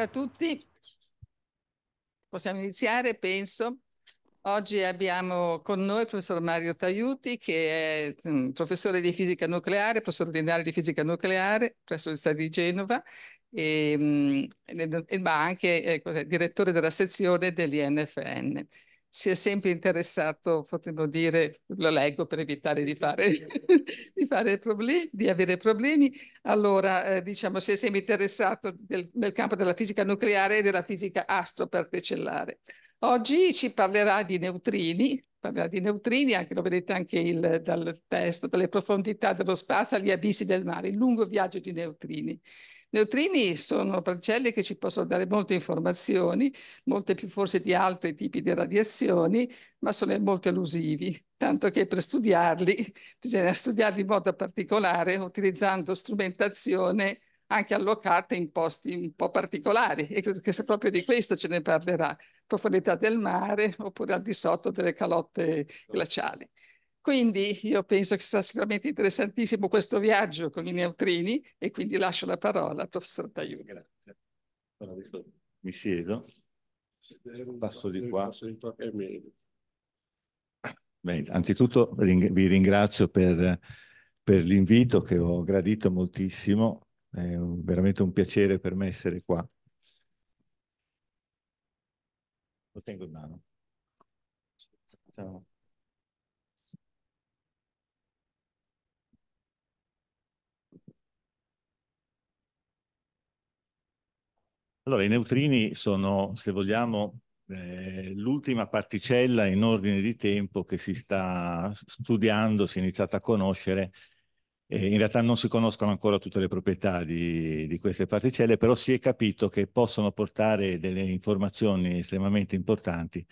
Buonasera a tutti. Possiamo iniziare, penso. Oggi abbiamo con noi il professor Mario Taiuti, che è mm, professore di fisica nucleare, professor ordinario di fisica nucleare presso l'Università di Genova, e, mm, e, ma anche eh, direttore della sezione dell'INFN si è sempre interessato, potremmo dire, lo leggo per evitare di fare, di, fare problemi, di avere problemi, allora eh, diciamo si è sempre interessato del, nel campo della fisica nucleare e della fisica astroparticellare. Oggi ci parlerà di neutrini, parlerà di neutrini, anche, lo vedete anche il, dal testo, dalle profondità dello spazio agli abissi del mare, il lungo viaggio di neutrini. Neutrini sono particelle che ci possono dare molte informazioni, molte più forse di altri tipi di radiazioni, ma sono molto elusivi, tanto che per studiarli bisogna studiarli in modo particolare utilizzando strumentazione anche allocata in posti un po' particolari e credo che sia proprio di questo ce ne parlerà, profondità del mare oppure al di sotto delle calotte glaciali. Quindi io penso che sarà sicuramente interessantissimo questo viaggio con i neutrini e quindi lascio la parola al professor Taiu. Grazie. Mi siedo, passo di qua. Beh, anzitutto vi ringrazio per, per l'invito che ho gradito moltissimo, è un, veramente un piacere per me essere qua. Lo tengo in mano. Ciao. Allora, i neutrini sono, se vogliamo, eh, l'ultima particella in ordine di tempo che si sta studiando, si è iniziata a conoscere. Eh, in realtà non si conoscono ancora tutte le proprietà di, di queste particelle, però si è capito che possono portare delle informazioni estremamente importanti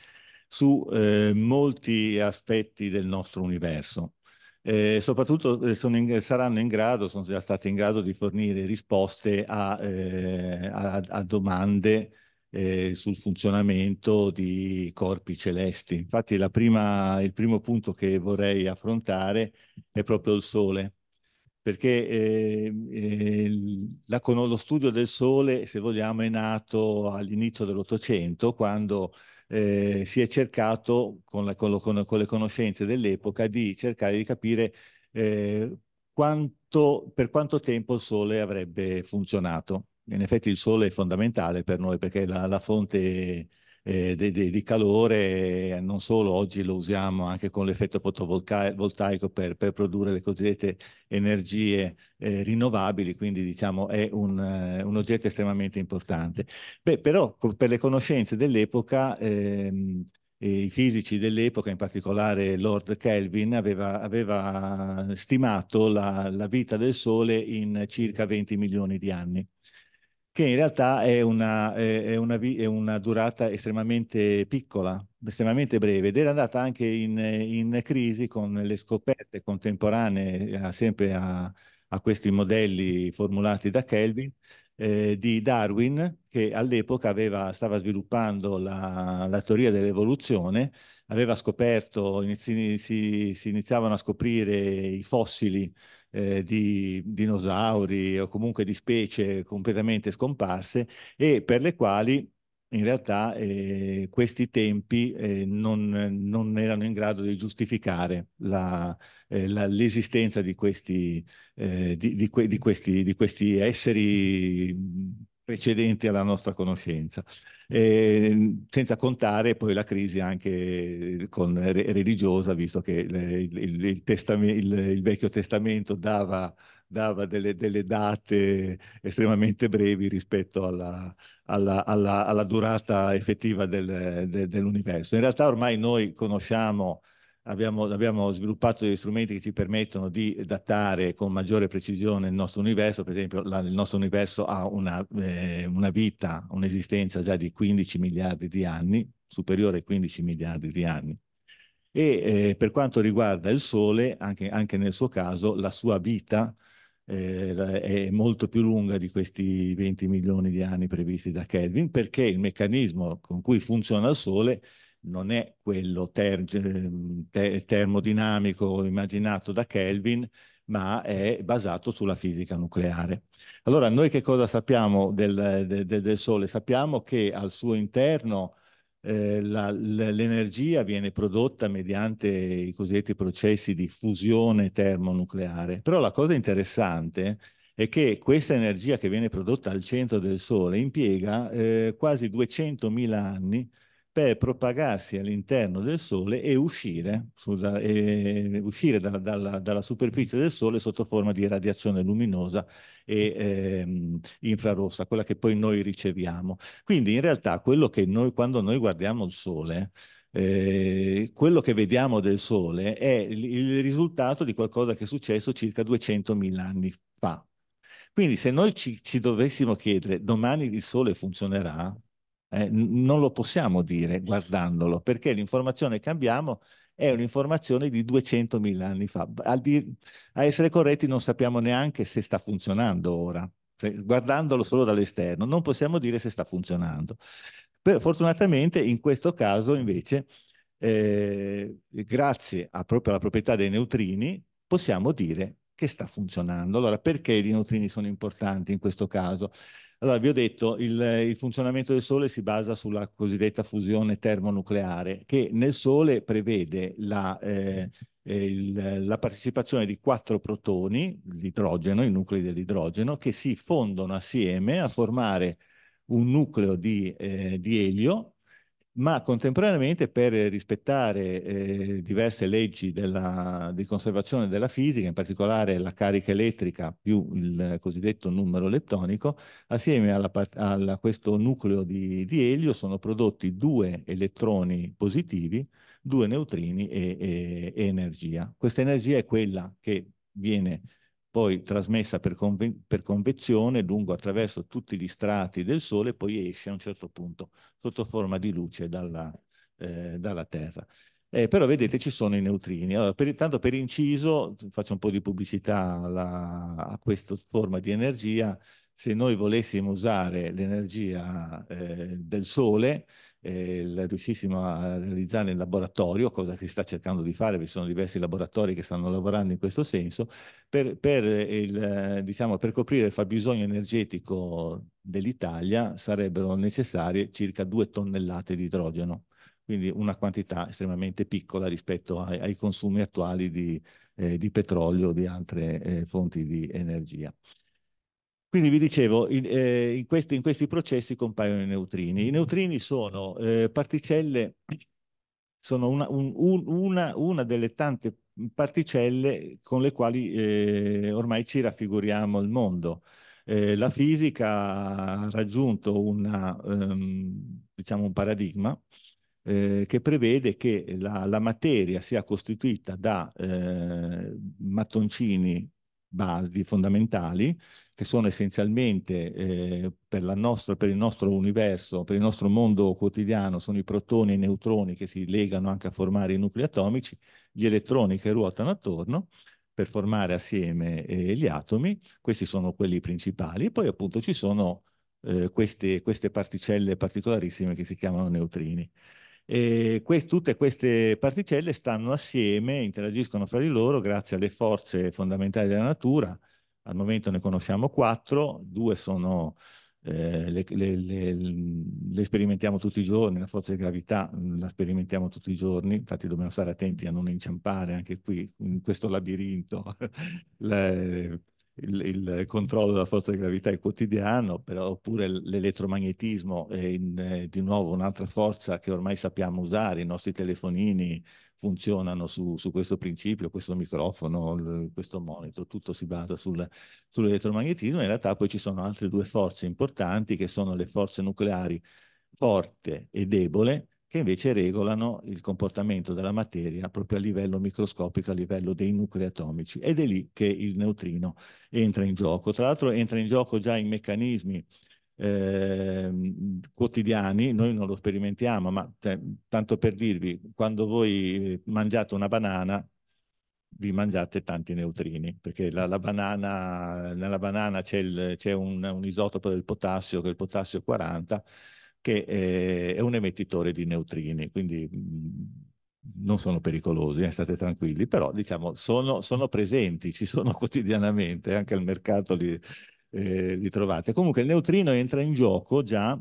su eh, molti aspetti del nostro universo eh, soprattutto eh, in, saranno in grado, sono già state in grado di fornire risposte a, eh, a, a domande eh, sul funzionamento di corpi celesti. Infatti prima, il primo punto che vorrei affrontare è proprio il Sole, perché ehm, eh, la, lo studio del Sole, se vogliamo, è nato all'inizio dell'Ottocento, quando eh, si è cercato con, la, con, lo, con, con le conoscenze dell'epoca di cercare di capire eh, quanto, per quanto tempo il sole avrebbe funzionato. In effetti il sole è fondamentale per noi perché è la, la fonte eh, di, di, calore, eh, non solo oggi lo usiamo anche con l'effetto fotovoltaico per, per, produrre le cosiddette energie eh, rinnovabili, quindi diciamo è un, eh, un oggetto estremamente importante. Beh, però per le conoscenze dell'epoca ehm, i fisici dell'epoca, in particolare Lord Kelvin, aveva, aveva stimato la, la, vita del Sole in circa 20 milioni di anni che in realtà è una, è una, è una durata estremamente piccola, estremamente breve ed era andata anche in, in crisi con le scoperte contemporanee eh, sempre a, a questi modelli formulati da Kelvin eh, di Darwin che all'epoca stava sviluppando la, la teoria dell'evoluzione, aveva scoperto, inizi, si, si, iniziavano a scoprire i fossili eh, di dinosauri o comunque di specie completamente scomparse e per le quali in realtà eh, questi tempi eh, non, non, erano in grado di giustificare eh, l'esistenza eh, di, di, di, que, di questi esseri precedenti alla nostra conoscenza, eh, senza contare poi la crisi anche eh, con, re, religiosa, visto che il, il, il, il Vecchio Testamento dava, dava delle, delle, date estremamente brevi rispetto alla, alla, alla, alla durata effettiva del, de, dell'universo. In realtà ormai noi conosciamo abbiamo, abbiamo, sviluppato degli strumenti che ci permettono di datare con maggiore precisione il nostro universo, per esempio la, il nostro universo ha una, eh, una vita, un'esistenza già di 15 miliardi di anni, superiore ai 15 miliardi di anni. E eh, per quanto riguarda il Sole, anche, anche nel suo caso, la sua vita eh, è molto più lunga di questi 20 milioni di anni previsti da Kelvin perché il meccanismo con cui funziona il Sole non è quello ter ehm, ter termodinamico immaginato da Kelvin, ma è basato sulla fisica nucleare. Allora, noi che cosa sappiamo del, del, del Sole? Sappiamo che al suo interno eh, l'energia viene prodotta mediante i cosiddetti processi di fusione termonucleare. Però la cosa interessante è che questa energia che viene prodotta al centro del Sole impiega eh, quasi 200.000 anni per propagarsi all'interno del Sole e uscire, scusa, e uscire dalla, dalla, dalla, superficie del Sole sotto forma di radiazione luminosa e ehm, infrarossa, quella che poi noi riceviamo. Quindi in realtà quello che noi, quando noi guardiamo il Sole, eh, quello che vediamo del Sole è il risultato di qualcosa che è successo circa 200.000 anni fa. Quindi se noi ci, ci dovessimo chiedere domani il Sole funzionerà, eh, non lo possiamo dire guardandolo, perché l'informazione che abbiamo è un'informazione di 200.000 anni fa. Di, a essere corretti non sappiamo neanche se sta funzionando ora, cioè, guardandolo solo dall'esterno, non possiamo dire se sta funzionando. Per, fortunatamente in questo caso invece, eh, grazie a, proprio alla proprietà dei neutrini, possiamo dire che sta funzionando. Allora, perché i neutrini sono importanti in questo caso? Allora, vi ho detto, il, il, funzionamento del Sole si basa sulla cosiddetta fusione termonucleare, che nel Sole prevede la, eh, eh, il, la partecipazione di quattro protoni, l'idrogeno, i nuclei dell'idrogeno, che si fondono assieme a formare un nucleo di, eh, di elio ma contemporaneamente per rispettare eh, diverse leggi della, di conservazione della fisica, in particolare la carica elettrica più il cosiddetto numero leptonico, assieme a questo nucleo di, di, elio sono prodotti due elettroni positivi, due neutrini e, e, e energia. Questa energia è quella che viene poi trasmessa per, conve per convezione lungo attraverso tutti gli strati del Sole, poi esce a un certo punto sotto forma di luce dalla, eh, dalla Terra. Eh, però vedete ci sono i neutrini. Allora, per, tanto per inciso, faccio un po' di pubblicità alla, a questa forma di energia, se noi volessimo usare l'energia eh, del Sole, eh, riuscissimo a realizzare in laboratorio, cosa si sta cercando di fare, vi sono diversi laboratori che stanno lavorando in questo senso, per, per, eh, il, eh, diciamo, per coprire il fabbisogno energetico dell'Italia sarebbero necessarie circa due tonnellate di idrogeno quindi una quantità estremamente piccola rispetto ai, ai consumi attuali di, eh, di petrolio o di altre eh, fonti di energia. Quindi vi dicevo, in, eh, in, questi, in, questi, processi compaiono i neutrini. I neutrini sono eh, particelle, sono una, un, un, una, una, delle tante particelle con le quali eh, ormai ci raffiguriamo il mondo. Eh, la fisica ha raggiunto una, um, diciamo un paradigma eh, che prevede che la, la, materia sia costituita da eh, mattoncini basi fondamentali che sono essenzialmente eh, per, nostra, per, il nostro universo, per il nostro mondo quotidiano, sono i protoni e i neutroni che si legano anche a formare i nuclei atomici, gli elettroni che ruotano attorno per formare assieme eh, gli atomi, questi sono quelli principali, e poi appunto ci sono eh, queste, queste particelle particolarissime che si chiamano neutrini. E quest tutte queste particelle stanno assieme, interagiscono fra di loro grazie alle forze fondamentali della natura. Al momento ne conosciamo quattro, due sono, eh, le, le, le, le, sperimentiamo tutti i giorni, la forza di gravità mm, la sperimentiamo tutti i giorni, infatti dobbiamo stare attenti a non inciampare anche qui, in questo labirinto. il, il, controllo della forza di gravità è quotidiano, però, oppure l'elettromagnetismo è in, eh, di nuovo un'altra forza che ormai sappiamo usare, i nostri telefonini funzionano su, su questo principio, questo microfono, l, questo monitor, tutto si basa sul, sull'elettromagnetismo, in realtà poi ci sono altre due forze importanti che sono le forze nucleari forte e debole, che invece regolano il comportamento della materia proprio a livello microscopico, a livello dei nuclei atomici. Ed è lì che il neutrino entra in gioco. Tra l'altro entra in gioco già in meccanismi eh, quotidiani, noi non lo sperimentiamo, ma cioè, tanto per dirvi, quando voi eh, mangiate una banana, vi mangiate tanti neutrini, perché la, la banana, nella banana c'è, un, un isotopo del potassio, che è il potassio 40, che eh, è un emettitore di neutrini, quindi mm, non sono pericolosi, eh, state tranquilli, però diciamo sono, sono, presenti, ci sono quotidianamente, anche al mercato li, eh, li trovate. Comunque il neutrino entra in gioco già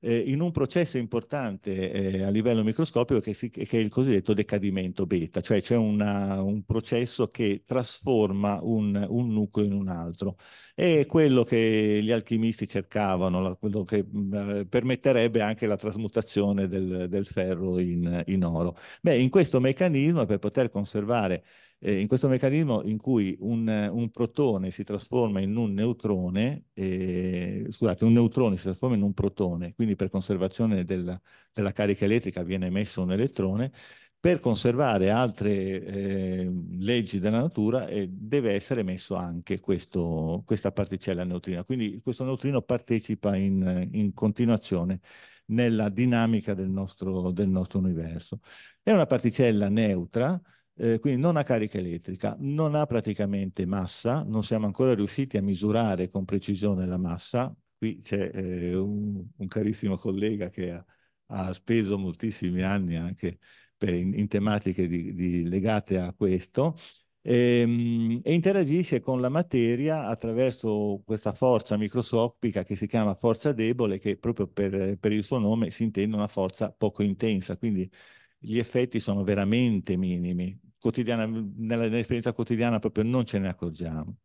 eh, in un processo importante eh, a livello microscopico che, si, che, è il cosiddetto decadimento beta, cioè c'è un processo che trasforma un, un, nucleo in un altro è quello che gli alchimisti cercavano, quello che mm, eh, permetterebbe anche la trasmutazione del, del ferro in, in, oro. Beh, in questo meccanismo, per poter conservare, eh, in questo meccanismo in cui un, un, protone si trasforma in un neutrone, eh, scusate, un neutrone si trasforma in un protone, quindi per conservazione della, della carica elettrica viene emesso un elettrone, per conservare altre eh, leggi della natura eh, deve essere messo anche questo, questa particella neutrina. Quindi questo neutrino partecipa in, in continuazione nella dinamica del nostro, del nostro, universo. È una particella neutra, eh, quindi non ha carica elettrica, non ha praticamente massa, non siamo ancora riusciti a misurare con precisione la massa. Qui c'è eh, un, un, carissimo collega che ha, ha speso moltissimi anni anche per, in, in, tematiche di, di, legate a questo, e, ehm, e interagisce con la materia attraverso questa forza microscopica che si chiama forza debole, che proprio per, per il suo nome si intende una forza poco intensa, quindi gli effetti sono veramente minimi. Quotidiana, nella, nell'esperienza quotidiana proprio non ce ne accorgiamo.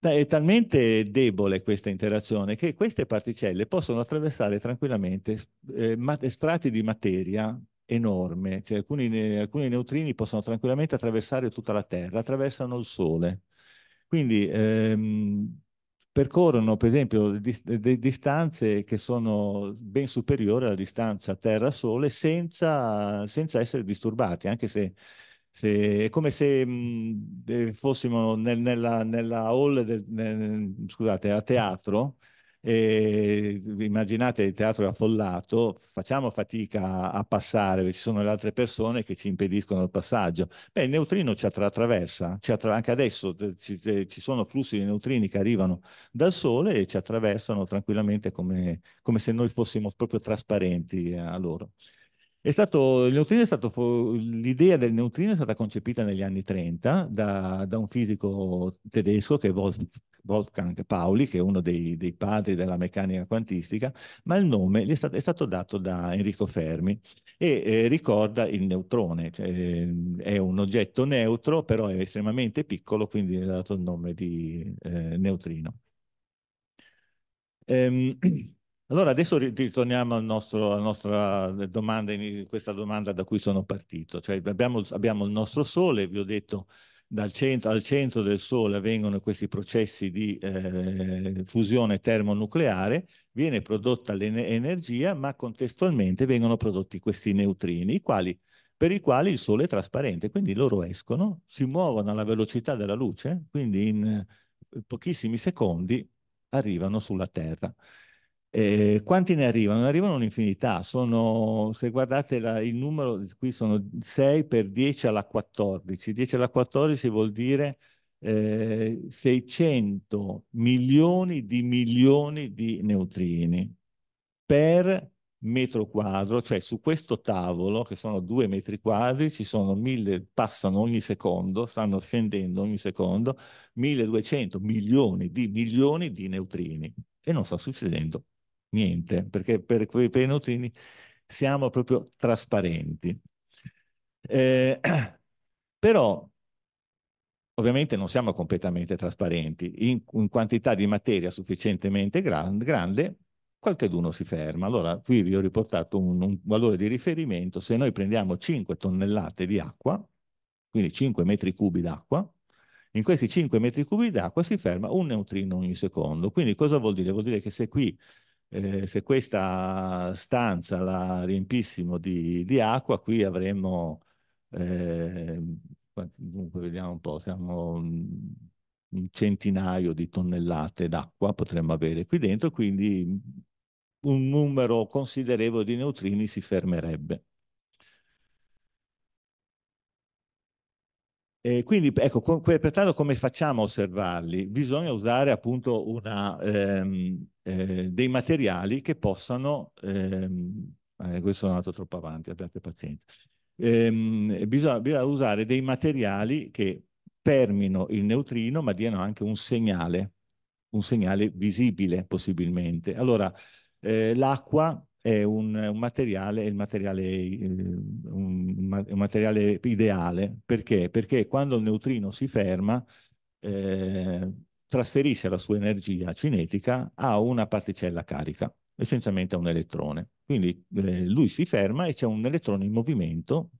È talmente debole questa interazione che queste particelle possono attraversare tranquillamente eh, strati di materia enorme, cioè, alcuni, alcuni, neutrini possono tranquillamente attraversare tutta la Terra, attraversano il Sole. Quindi ehm, percorrono per esempio distanze che sono ben superiori alla distanza Terra-Sole senza, senza, essere disturbati, anche se, se è come se mh, eh, fossimo nel, nella, nella hall, del, nel, scusate, a teatro, e immaginate il teatro è affollato, facciamo fatica a passare, ci sono le altre persone che ci impediscono il passaggio. Beh, il neutrino ci attraversa, ci attra- anche adesso eh, ci, eh, ci, sono flussi di neutrini che arrivano dal Sole e ci attraversano tranquillamente come, come se noi fossimo proprio trasparenti eh, a loro. È stato, il neutrino è stato, l'idea del neutrino è stata concepita negli anni 30 da, da un fisico tedesco che è Wolfgang Pauli, che è uno dei, dei padri della meccanica quantistica, ma il nome è stato, è stato dato da Enrico Fermi e eh, ricorda il neutrone, cioè, è un oggetto neutro però è estremamente piccolo, quindi gli è dato il nome di eh, neutrino. Ehm, Allora adesso ritorniamo al nostro, alla nostra eh, domanda, questa domanda da cui sono partito. Cioè abbiamo, abbiamo, il nostro Sole, vi ho detto, centro, al centro del Sole avvengono questi processi di eh, fusione termonucleare, viene prodotta l'energia, ma contestualmente vengono prodotti questi neutrini, quali, per i quali il Sole è trasparente, quindi loro escono, si muovono alla velocità della luce, quindi in eh, pochissimi secondi arrivano sulla Terra. Eh, quanti ne arrivano? Ne arrivano un'infinità, sono, se guardate la, il numero, qui sono 6 per 10 alla 14, 10 alla 14 vuol dire eh, 600 milioni di milioni di neutrini per metro quadro, cioè su questo tavolo, che sono due metri quadri, ci sono mille, passano ogni secondo, stanno scendendo ogni secondo, 1200 milioni di milioni di neutrini e non sta succedendo niente, perché per quei neutrini siamo proprio trasparenti. Eh, però ovviamente non siamo completamente trasparenti, in, in quantità di materia sufficientemente gran, grande qualcheduno si ferma. Allora qui vi ho riportato un, un valore di riferimento, se noi prendiamo 5 tonnellate di acqua, quindi 5 metri cubi d'acqua, in questi 5 metri cubi d'acqua si ferma un neutrino ogni secondo. Quindi cosa vuol dire? Vuol dire che se qui eh, se questa stanza la riempissimo di, di acqua, qui avremmo, eh, dunque vediamo un po', siamo mm, un centinaio di tonnellate d'acqua potremmo avere qui dentro, quindi un numero considerevole di neutrini si fermerebbe. Eh, quindi, ecco, pertanto come facciamo a osservarli? Bisogna usare appunto una, ehm, eh, dei materiali che possano, ehm, eh, questo è andato troppo avanti, abbiate pazienza, ehm, bisogna, bisogna usare dei materiali che fermino il neutrino ma diano anche un segnale, un segnale visibile possibilmente. Allora, eh, l'acqua è un, un materiale, il materiale, un, un materiale ideale. Perché? Perché quando il neutrino si ferma, eh, trasferisce la sua energia cinetica a una particella carica, essenzialmente a un elettrone. Quindi eh, lui si ferma e c'è un elettrone in movimento,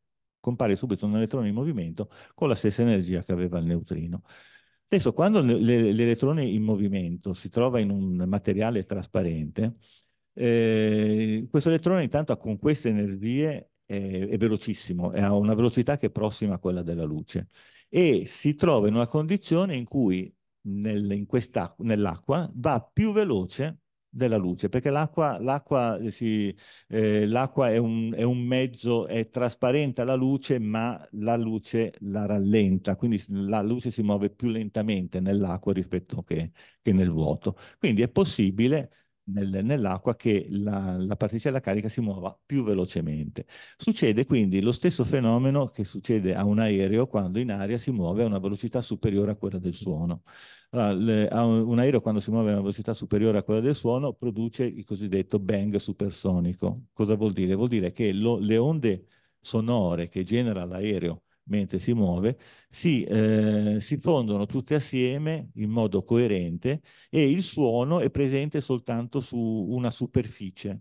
compare subito un elettrone in movimento con la stessa energia che aveva il neutrino. Adesso, quando l'elettrone in movimento si trova in un materiale trasparente, eh, questo elettrone intanto con queste energie è, eh, è velocissimo, è a una velocità che è prossima a quella della luce e si trova in una condizione in cui nel, in nell'acqua va più veloce della luce, perché l'acqua, eh, eh è, un, è, un, mezzo, è trasparente alla luce, ma la luce la rallenta, quindi la luce si muove più lentamente nell'acqua rispetto che, che nel vuoto. Quindi è possibile nel, nell'acqua che la, la, particella carica si muova più velocemente. Succede quindi lo stesso fenomeno che succede a un aereo quando in aria si muove a una velocità superiore a quella del suono. Allora, le, un, un aereo quando si muove a una velocità superiore a quella del suono produce il cosiddetto bang supersonico. Cosa vuol dire? Vuol dire che lo, le onde sonore che genera l'aereo mentre si muove, si, eh, si, fondono tutte assieme in modo coerente e il suono è presente soltanto su una superficie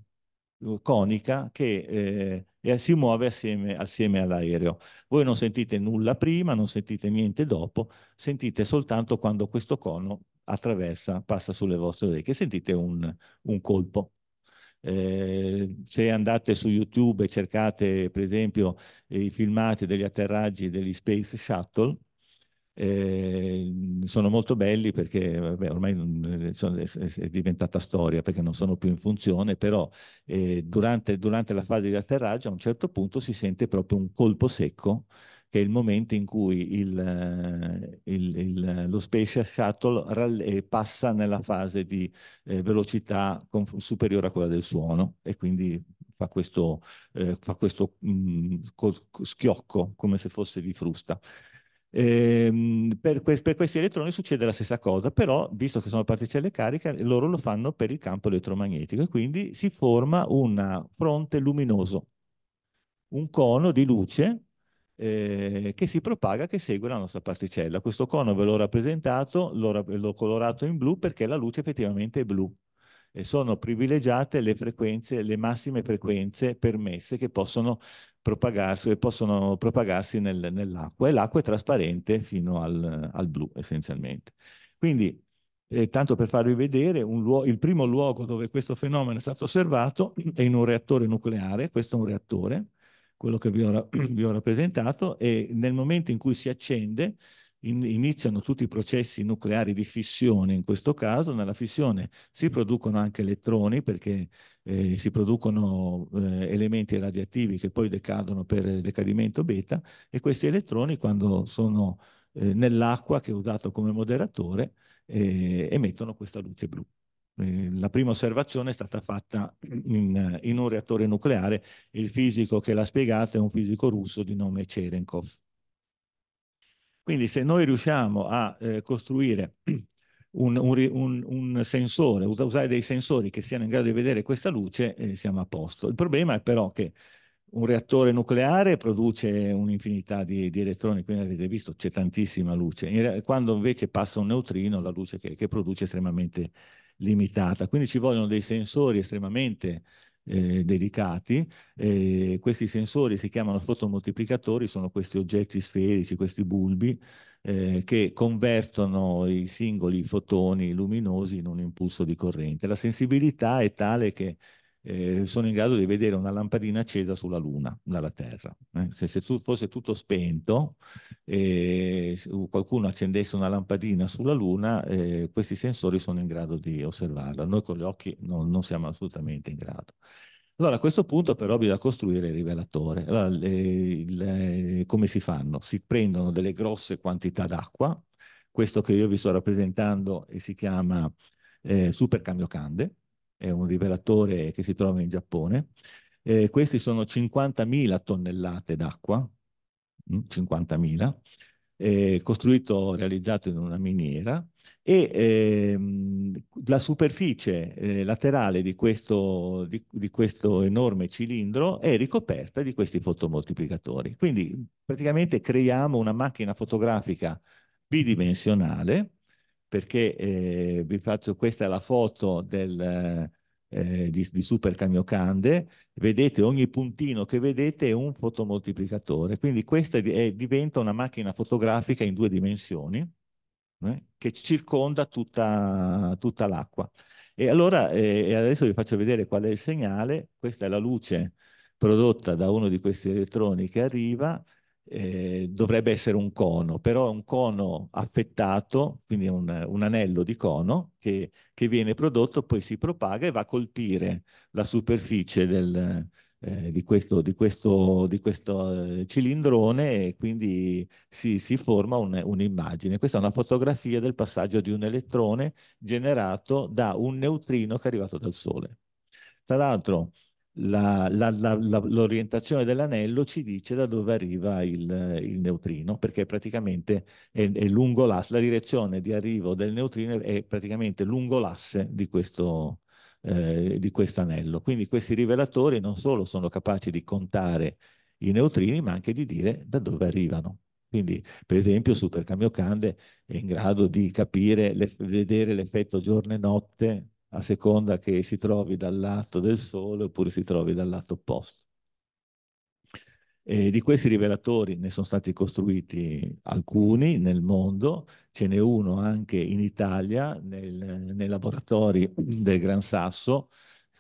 eh, conica che eh, si muove assieme, assieme all'aereo. Voi non sentite nulla prima, non sentite niente dopo, sentite soltanto quando questo cono attraversa, passa sulle vostre orecchie, sentite un, un colpo. Eh, se andate su YouTube e cercate per esempio eh, i filmati degli atterraggi degli Space Shuttle, eh, sono molto belli perché vabbè, ormai mm, eh, è diventata storia perché non sono più in funzione, però eh, durante, durante la fase di atterraggio a un certo punto si sente proprio un colpo secco che è il momento in cui il, eh, il, il, lo Space Shuttle eh, passa nella fase di eh, velocità superiore a quella del suono e quindi fa questo, eh, fa questo mh, mm, schiocco come se fosse di frusta. Eh, per, que per, questi elettroni succede la stessa cosa, però visto che sono particelle cariche, loro lo fanno per il campo elettromagnetico e quindi si forma un fronte luminoso, un cono di luce eh, che si propaga, che segue la nostra particella. Questo cono ve l'ho rappresentato, l'ho colorato in blu perché la luce effettivamente è blu. E sono privilegiate le frequenze, le massime frequenze permesse che possono propagarsi, che possono propagarsi nel, nell'acqua e l'acqua è trasparente fino al, al blu essenzialmente. Quindi e eh, tanto per farvi vedere, il primo luogo dove questo fenomeno è stato osservato è in un reattore nucleare, questo è un reattore, quello che vi ho, vi ho rappresentato, e nel momento in cui si accende in, iniziano tutti i processi nucleari di fissione, in questo caso nella fissione si producono anche elettroni perché eh, si producono eh, elementi radioattivi che poi decadono per decadimento beta e questi elettroni quando sono eh, nell'acqua che è usato come moderatore eh, emettono questa luce blu. Eh, la prima osservazione è stata fatta in, in, un reattore nucleare, il fisico che l'ha spiegato è un fisico russo di nome Cherenkov. Quindi se noi riusciamo a eh, costruire un, un, un, sensore, usare dei sensori che siano in grado di vedere questa luce, eh, siamo a posto. Il problema è però che un reattore nucleare produce un'infinità di, di, elettroni, quindi avete visto c'è tantissima luce. In, quando invece passa un neutrino, la luce che, che produce è estremamente limitata. Quindi ci vogliono dei sensori estremamente eh, delicati. Eh, questi sensori si chiamano fotomoltiplicatori, sono questi oggetti sferici, questi bulbi, eh, che convertono i singoli fotoni luminosi in un impulso di corrente. La sensibilità è tale che eh, sono in grado di vedere una lampadina accesa sulla Luna, dalla Terra. Eh? Se, se tu, fosse tutto spento, eh, qualcuno accendesse una lampadina sulla Luna, eh, questi sensori sono in grado di osservarla. Noi con gli occhi no, non siamo assolutamente in grado. Allora a questo punto però bisogna costruire il rivelatore. Allora, le, le, eh, come si fanno? Si prendono delle grosse quantità d'acqua, questo che io vi sto rappresentando eh, si chiama eh, cande, è un rivelatore che si trova in Giappone. Eh, questi sono 50.000 tonnellate d'acqua, 50.000, mm, eh, costruito, realizzato in una miniera, e ehm, la superficie eh, laterale di questo, di, di questo, enorme cilindro è ricoperta di questi fotomoltiplicatori. Quindi praticamente creiamo una macchina fotografica bidimensionale perché eh, vi faccio questa è la foto del, eh, di, di Super Camiocande, vedete ogni puntino che vedete è un fotomoltiplicatore, quindi questa è, diventa una macchina fotografica in due dimensioni eh, che circonda tutta, tutta l'acqua. E allora eh, adesso vi faccio vedere qual è il segnale, questa è la luce prodotta da uno di questi elettroni che arriva, eh, dovrebbe essere un cono, però è un cono affettato, quindi un, un anello di cono che, che, viene prodotto, poi si propaga e va a colpire la superficie del, eh, di questo, di questo, di questo eh, cilindrone e quindi si, si forma un'immagine. Un Questa è una fotografia del passaggio di un elettrone generato da un neutrino che è arrivato dal Sole. Tra l'altro, l'orientazione dell'anello ci dice da dove arriva il, il neutrino, perché praticamente è, è la direzione di arrivo del neutrino è praticamente lungo l'asse di questo, eh, di questo anello. Quindi questi rivelatori non solo sono capaci di contare i neutrini, ma anche di dire da dove arrivano. Quindi, per esempio, Super Camiocande è in grado di capire, le, vedere l'effetto giorno e notte a seconda che si trovi dal lato del Sole oppure si trovi dal lato opposto. E di questi rivelatori ne sono stati costruiti alcuni nel mondo, ce n'è uno anche in Italia, nel, nei laboratori del Gran Sasso,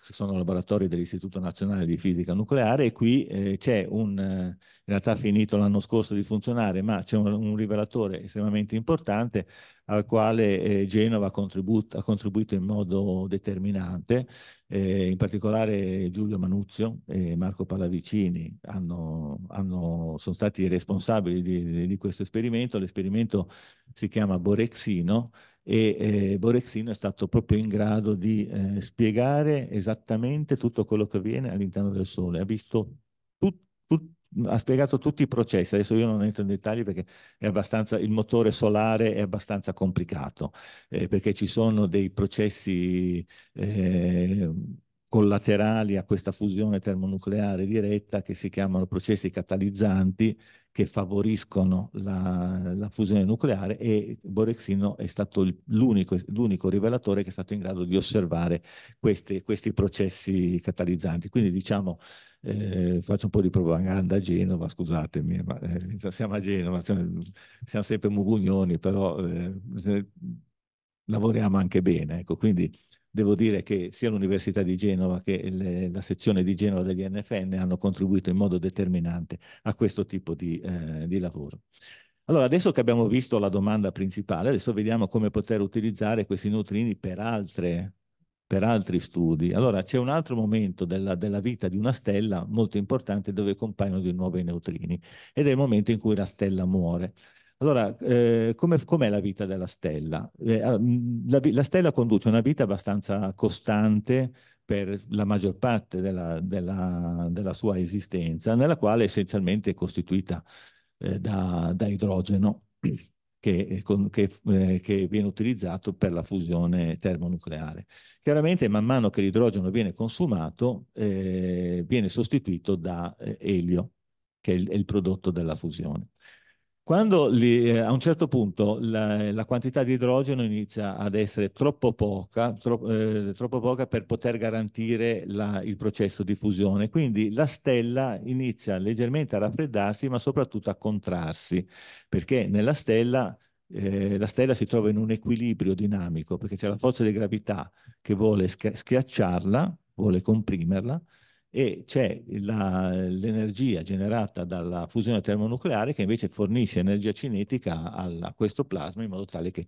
che sono laboratori dell'Istituto Nazionale di Fisica Nucleare, e qui eh, c'è un, in realtà finito l'anno scorso di funzionare, ma c'è un, un rivelatore estremamente importante al quale eh, Genova ha, contributo, ha contribuito in modo determinante, eh, in particolare Giulio Manuzio e Marco Pallavicini hanno, hanno, sono stati i responsabili di, di questo esperimento, l'esperimento si chiama Borexino e eh, Borexino è stato proprio in grado di eh, spiegare esattamente tutto quello che avviene all'interno del Sole, ha visto ha spiegato tutti i processi, adesso io non entro in dettagli perché il motore solare è abbastanza complicato, eh, perché ci sono dei processi eh, collaterali a questa fusione termonucleare diretta che si chiamano processi catalizzanti che favoriscono la, la fusione nucleare e Borexino è stato l'unico rivelatore che è stato in grado di osservare queste, questi processi catalizzanti. Quindi diciamo, eh, faccio un po' di propaganda a Genova, scusatemi, ma, eh, siamo a Genova, siamo, cioè, siamo sempre mugugnoni, però eh, lavoriamo anche bene. Ecco, quindi Devo dire che sia l'Università di Genova che le, la sezione di Genova degli NFN hanno contribuito in modo determinante a questo tipo di, eh, di lavoro. Allora, adesso che abbiamo visto la domanda principale, adesso vediamo come poter utilizzare questi neutrini per altre per altri studi. Allora c'è un altro momento della, della, vita di una stella molto importante dove compaiono di nuovo i neutrini ed è il momento in cui la stella muore. Allora, eh, com'è com la vita della stella? Eh, ah, mm, la, la, stella conduce una vita abbastanza costante per la maggior parte della, della, della sua esistenza, nella quale essenzialmente è costituita eh, da, da, idrogeno che, con, che, eh, che viene utilizzato per la fusione termonucleare. Chiaramente man mano che l'idrogeno viene consumato eh, viene sostituito da eh, elio, che è il, è il prodotto della fusione. Quando li, eh, a un certo punto la, la, quantità di idrogeno inizia ad essere troppo poca, tro, eh, troppo poca per poter garantire la, il processo di fusione, quindi la stella inizia leggermente a raffreddarsi ma soprattutto a contrarsi, perché nella stella eh, la stella si trova in un equilibrio dinamico, perché c'è la forza di gravità che vuole schiacciarla, vuole comprimerla, e c'è l'energia generata dalla fusione termonucleare che invece fornisce energia cinetica al, a questo plasma in modo tale che eh,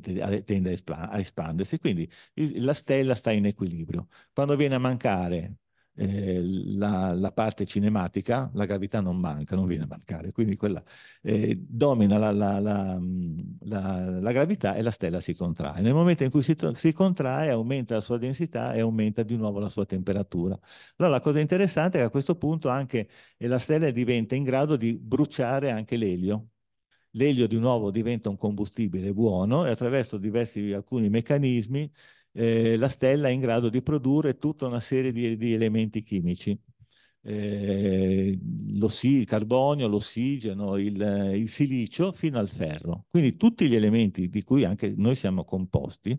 tende a, tende a espandersi. Quindi il, la stella sta in equilibrio. Quando viene a mancare eh, la, la, parte cinematica, la gravità non manca, non viene a mancare, quindi quella eh, domina la, la, la, gravità e la stella si contrae. Nel momento in cui si, si, contrae aumenta la sua densità e aumenta di nuovo la sua temperatura. Allora la cosa interessante è che a questo punto anche eh, la stella diventa in grado di bruciare anche l'elio. L'elio di nuovo diventa un combustibile buono e attraverso diversi alcuni meccanismi eh, la stella è in grado di produrre tutta una serie di, di elementi chimici. Eh, il carbonio, l'ossigeno, il, il, silicio fino al ferro. Quindi tutti gli elementi di cui anche noi siamo composti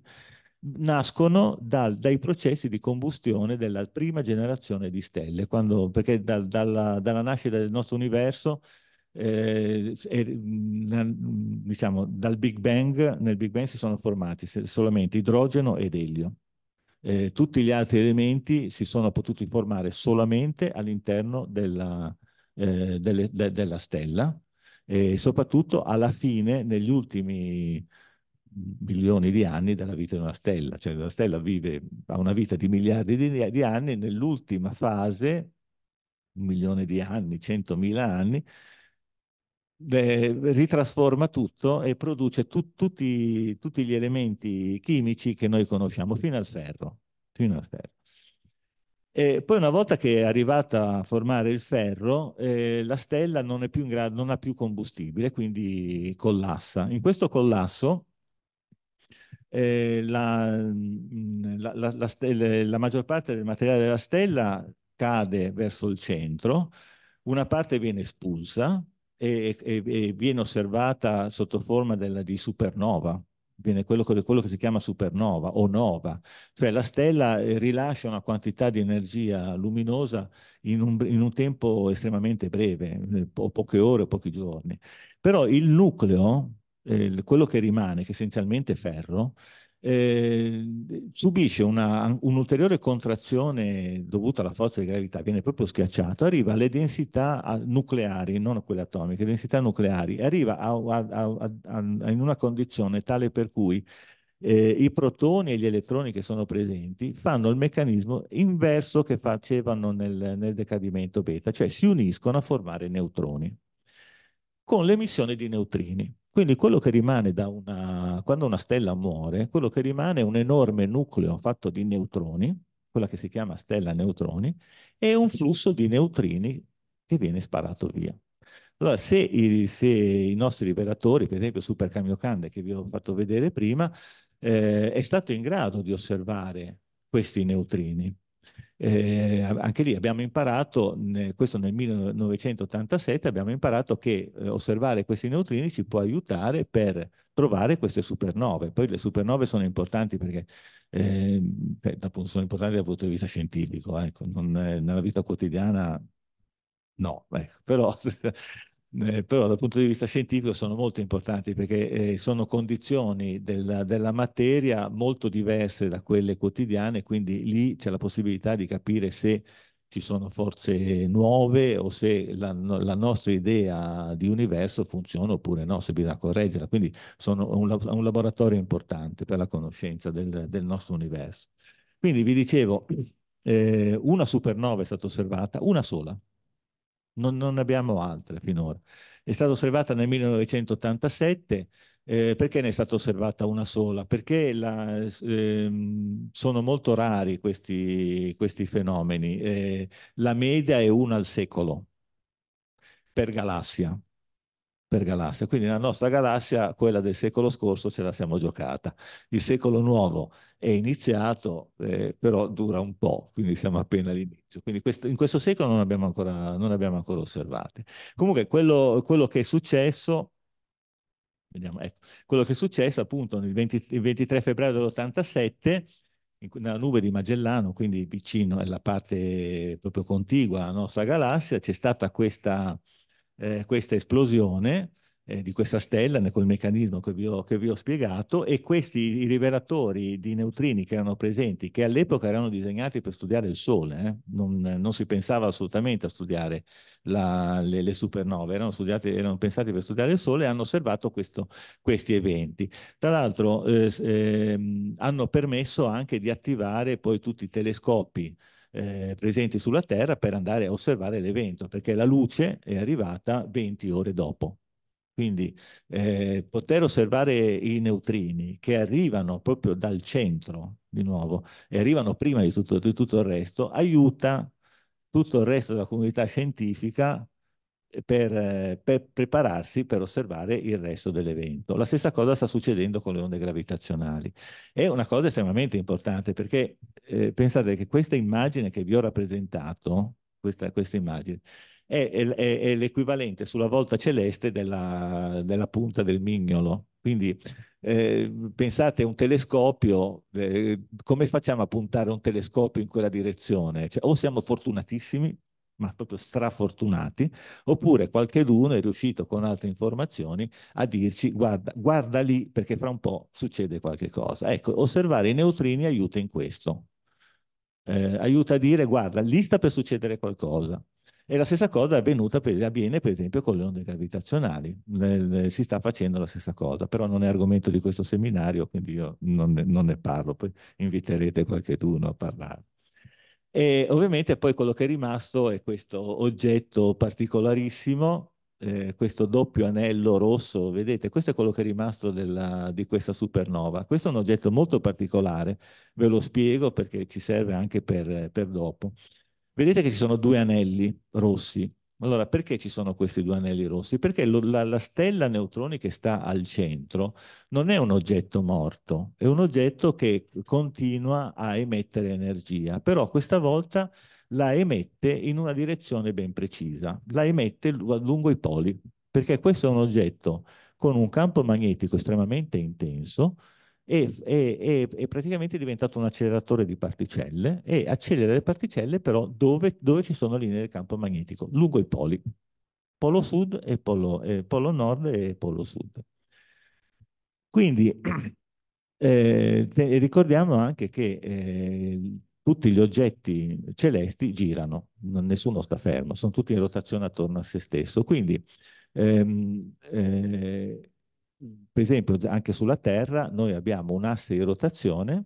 nascono dal, dai processi di combustione della prima generazione di stelle, quando, perché dal, dalla, dalla nascita del nostro universo eh, e, eh, diciamo, dal Big Bang, nel Big Bang si sono formati solamente idrogeno ed elio. Eh, tutti gli altri elementi si sono potuti formare solamente all'interno della, eh, delle, de, della stella e soprattutto alla fine, negli ultimi milioni di anni della vita di una stella, cioè la stella vive, ha una vita di miliardi di, di anni, nell'ultima fase, un milione di anni, centomila anni, eh, ritrasforma tutto e produce tu, tutti, tutti, gli elementi chimici che noi conosciamo, fino al ferro. Fino al ferro. E poi una volta che è arrivata a formare il ferro, eh, la stella non, grado, non, ha più combustibile, quindi collassa. In questo collasso eh, la, la, la, stella, la, maggior parte del materiale della stella cade verso il centro, una parte viene espulsa e, e, e viene osservata sotto forma della, di supernova, viene quello, quello, che si chiama supernova o nova, cioè la stella eh, rilascia una quantità di energia luminosa in un, in un tempo estremamente breve, eh, po poche ore o pochi giorni. Però il nucleo, eh, quello che rimane, che essenzialmente è ferro, eh, subisce una, un'ulteriore contrazione dovuta alla forza di gravità, viene proprio schiacciato, arriva alle densità nucleari, non a quelle atomiche, densità nucleari, arriva a, a, a, in una condizione tale per cui eh, i protoni e gli elettroni che sono presenti fanno il meccanismo inverso che facevano nel, nel decadimento beta, cioè si uniscono a formare neutroni con l'emissione di neutrini. Quindi quello che rimane da una, quando una stella muore, quello che rimane è un enorme nucleo fatto di neutroni, quella che si chiama stella neutroni, e un flusso di neutrini che viene sparato via. Allora, se i, se i nostri liberatori, per esempio Super Kamiokande che vi ho fatto vedere prima, eh, è stato in grado di osservare questi neutrini, eh, anche lì abbiamo imparato, questo nel 1987, abbiamo imparato che eh, osservare questi neutrini ci può aiutare per trovare queste supernove. Poi le supernove sono importanti perché eh, appunto, cioè, sono importanti dal punto di vista scientifico, ecco. non, eh, nella vita quotidiana no, ecco. però eh, però dal punto di vista scientifico sono molto importanti perché eh, sono condizioni della, della, materia molto diverse da quelle quotidiane, quindi lì c'è la possibilità di capire se ci sono forze nuove o se la, la nostra idea di universo funziona oppure no, se bisogna correggerla. Quindi sono un, un laboratorio importante per la conoscenza del, del nostro universo. Quindi vi dicevo, eh, una supernova è stata osservata, una sola, non, non abbiamo altre finora. È stata osservata nel 1987 eh, perché ne è stata osservata una sola? Perché la, eh, sono molto rari questi, questi fenomeni. Eh, la media è una al secolo per galassia per galassia. Quindi la nostra galassia, quella del secolo scorso, ce la siamo giocata. Il secolo nuovo è iniziato, eh, però dura un po', quindi siamo appena all'inizio. Quindi questo, in questo secolo non abbiamo ancora, non abbiamo ancora osservate. Comunque quello, quello che è successo, vediamo, ecco, quello che è successo appunto nel 20, il 23 febbraio dell'87, nella nube di Magellano, quindi vicino alla parte proprio contigua alla nostra galassia, c'è stata questa eh, questa esplosione eh, di questa stella col meccanismo che vi, ho, che vi ho spiegato e questi rivelatori di neutrini che erano presenti, che all'epoca erano disegnati per studiare il Sole, eh? non, non, si pensava assolutamente a studiare la, le, le, supernove, erano, studiate, erano, pensati per studiare il Sole e hanno osservato questo, questi eventi. Tra l'altro eh, ehm, hanno permesso anche di attivare poi tutti i telescopi eh, presenti sulla Terra per andare a osservare l'evento, perché la luce è arrivata 20 ore dopo. Quindi eh, poter osservare i neutrini che arrivano proprio dal centro, di nuovo, e arrivano prima di tutto, di tutto il resto, aiuta tutto il resto della comunità scientifica per, eh, per, prepararsi per osservare il resto dell'evento. La stessa cosa sta succedendo con le onde gravitazionali. È una cosa estremamente importante perché eh, pensate che questa immagine che vi ho rappresentato, questa, questa immagine, è, è, è l'equivalente sulla volta celeste della, della punta del mignolo. Quindi eh, pensate un telescopio, eh, come facciamo a puntare un telescopio in quella direzione? Cioè, o siamo fortunatissimi ma proprio strafortunati, oppure qualcheduno è riuscito con altre informazioni a dirci guarda, guarda lì perché fra un po' succede qualche cosa. Ecco, osservare i neutrini aiuta in questo, eh, aiuta a dire guarda, lì sta per succedere qualcosa. E la stessa cosa è per, avviene per esempio con le onde gravitazionali, Nel, si sta facendo la stessa cosa, però non è argomento di questo seminario, quindi io non ne, non ne parlo, poi inviterete qualcheduno a parlare. E ovviamente poi quello che è rimasto è questo oggetto particolarissimo, eh, questo doppio anello rosso, vedete, questo è quello che è rimasto della, di questa supernova. Questo è un oggetto molto particolare, ve lo spiego perché ci serve anche per, per dopo. Vedete che ci sono due anelli rossi, allora, perché ci sono questi due anelli rossi? Perché lo, la, la, stella neutroni che sta al centro non è un oggetto morto, è un oggetto che continua a emettere energia, però questa volta la emette in una direzione ben precisa, la emette lungo i poli, perché questo è un oggetto con un campo magnetico estremamente intenso e, e, e praticamente è diventato un acceleratore di particelle e accelera le particelle però dove, dove ci sono linee del campo magnetico, lungo i poli, polo sud e polo, eh, polo nord e polo sud. Quindi eh, te, ricordiamo anche che eh, tutti gli oggetti celesti girano, nessuno sta fermo, sono tutti in rotazione attorno a se stesso. Quindi ehm, eh, per esempio anche sulla Terra noi abbiamo un asse di rotazione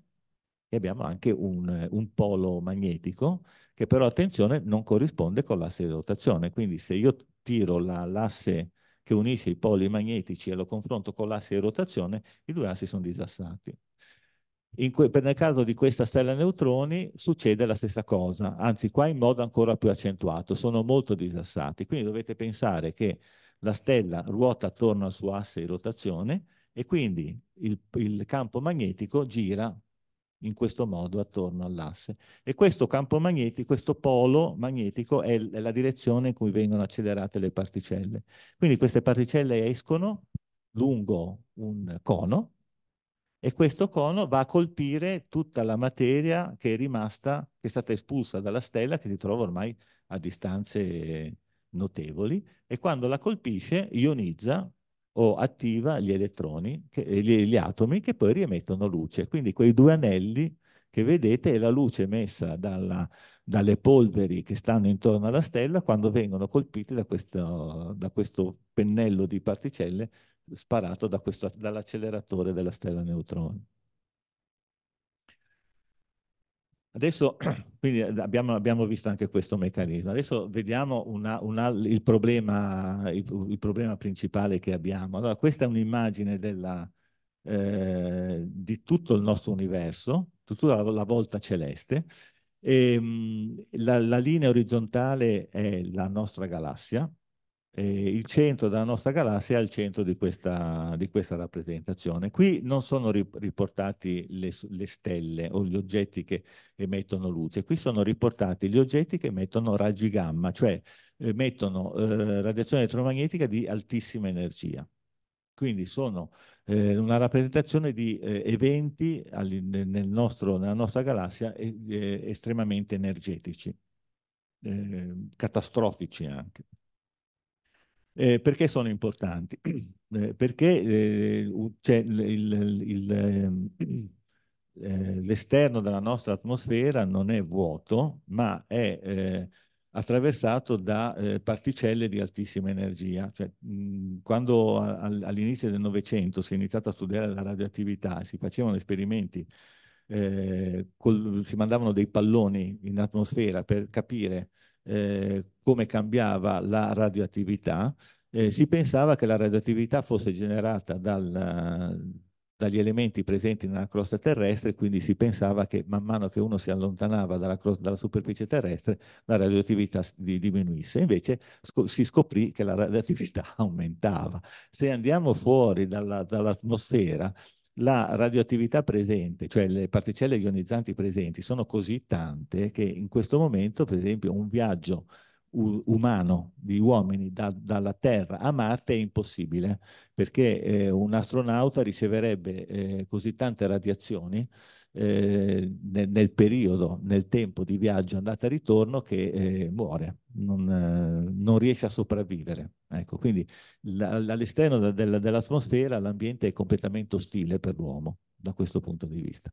e abbiamo anche un, un polo magnetico che però attenzione non corrisponde con l'asse di rotazione, quindi se io tiro l'asse la, che unisce i poli magnetici e lo confronto con l'asse di rotazione, i due assi sono disassati. per nel caso di questa stella a neutroni succede la stessa cosa, anzi qua in modo ancora più accentuato, sono molto disassati, quindi dovete pensare che la stella ruota attorno al suo asse di rotazione e quindi il, il campo magnetico gira in questo modo attorno all'asse. E questo campo magnetico, questo polo magnetico è, è la direzione in cui vengono accelerate le particelle. Quindi queste particelle escono lungo un cono e questo cono va a colpire tutta la materia che è rimasta, che è stata espulsa dalla stella, che si trova ormai a distanze notevoli e quando la colpisce ionizza o attiva gli elettroni, che, eh, gli, gli, atomi che poi riemettono luce. Quindi quei due anelli che vedete è la luce emessa dalla, dalle polveri che stanno intorno alla stella quando vengono colpiti da questo, da questo pennello di particelle sparato da dall'acceleratore della stella neutrone. Adesso quindi eh, abbiamo, abbiamo, visto anche questo meccanismo. Adesso vediamo una, una, il, problema, il, il, problema, principale che abbiamo. Allora, questa è un'immagine eh, di tutto il nostro universo, tutta la, la volta celeste. E, ehm, mh, la, la linea orizzontale è la nostra galassia, eh, il centro della nostra galassia è al centro di questa, di questa rappresentazione. Qui non sono riportati le, le, stelle o gli oggetti che emettono luce, qui sono riportati gli oggetti che emettono raggi gamma, cioè emettono eh, eh, radiazione elettromagnetica di altissima energia. Quindi sono eh, una rappresentazione di eh, eventi nel nostro, nella nostra galassia eh, estremamente energetici, ehm, catastrofici anche. Eh, perché sono importanti? Eh, perché eh, cioè, ehm, eh, l'esterno della nostra atmosfera non è vuoto, ma è eh, attraversato da eh, particelle di altissima energia. Cioè, mh, quando all'inizio del Novecento si è iniziato a studiare la radioattività, si facevano esperimenti, eh, col, si mandavano dei palloni in atmosfera per capire eh, come cambiava la radioattività, eh, si pensava che la radioattività fosse generata dal, dagli elementi presenti nella crosta terrestre, quindi si pensava che man mano che uno si allontanava dalla, crosta, dalla superficie terrestre la radioattività diminuisse. Invece sc si scoprì che la radioattività aumentava. Se andiamo fuori dall'atmosfera, dall la radioattività presente, cioè le particelle ionizzanti presenti, sono così tante che in questo momento, per esempio, un viaggio umano di uomini da, dalla Terra a Marte è impossibile perché eh, un astronauta riceverebbe eh, così tante radiazioni eh, nel, nel, periodo, nel tempo di viaggio andata e ritorno che eh, muore, non, eh, non riesce a sopravvivere. Ecco, quindi all'esterno dell'atmosfera l'ambiente è completamente ostile per l'uomo da questo punto di vista.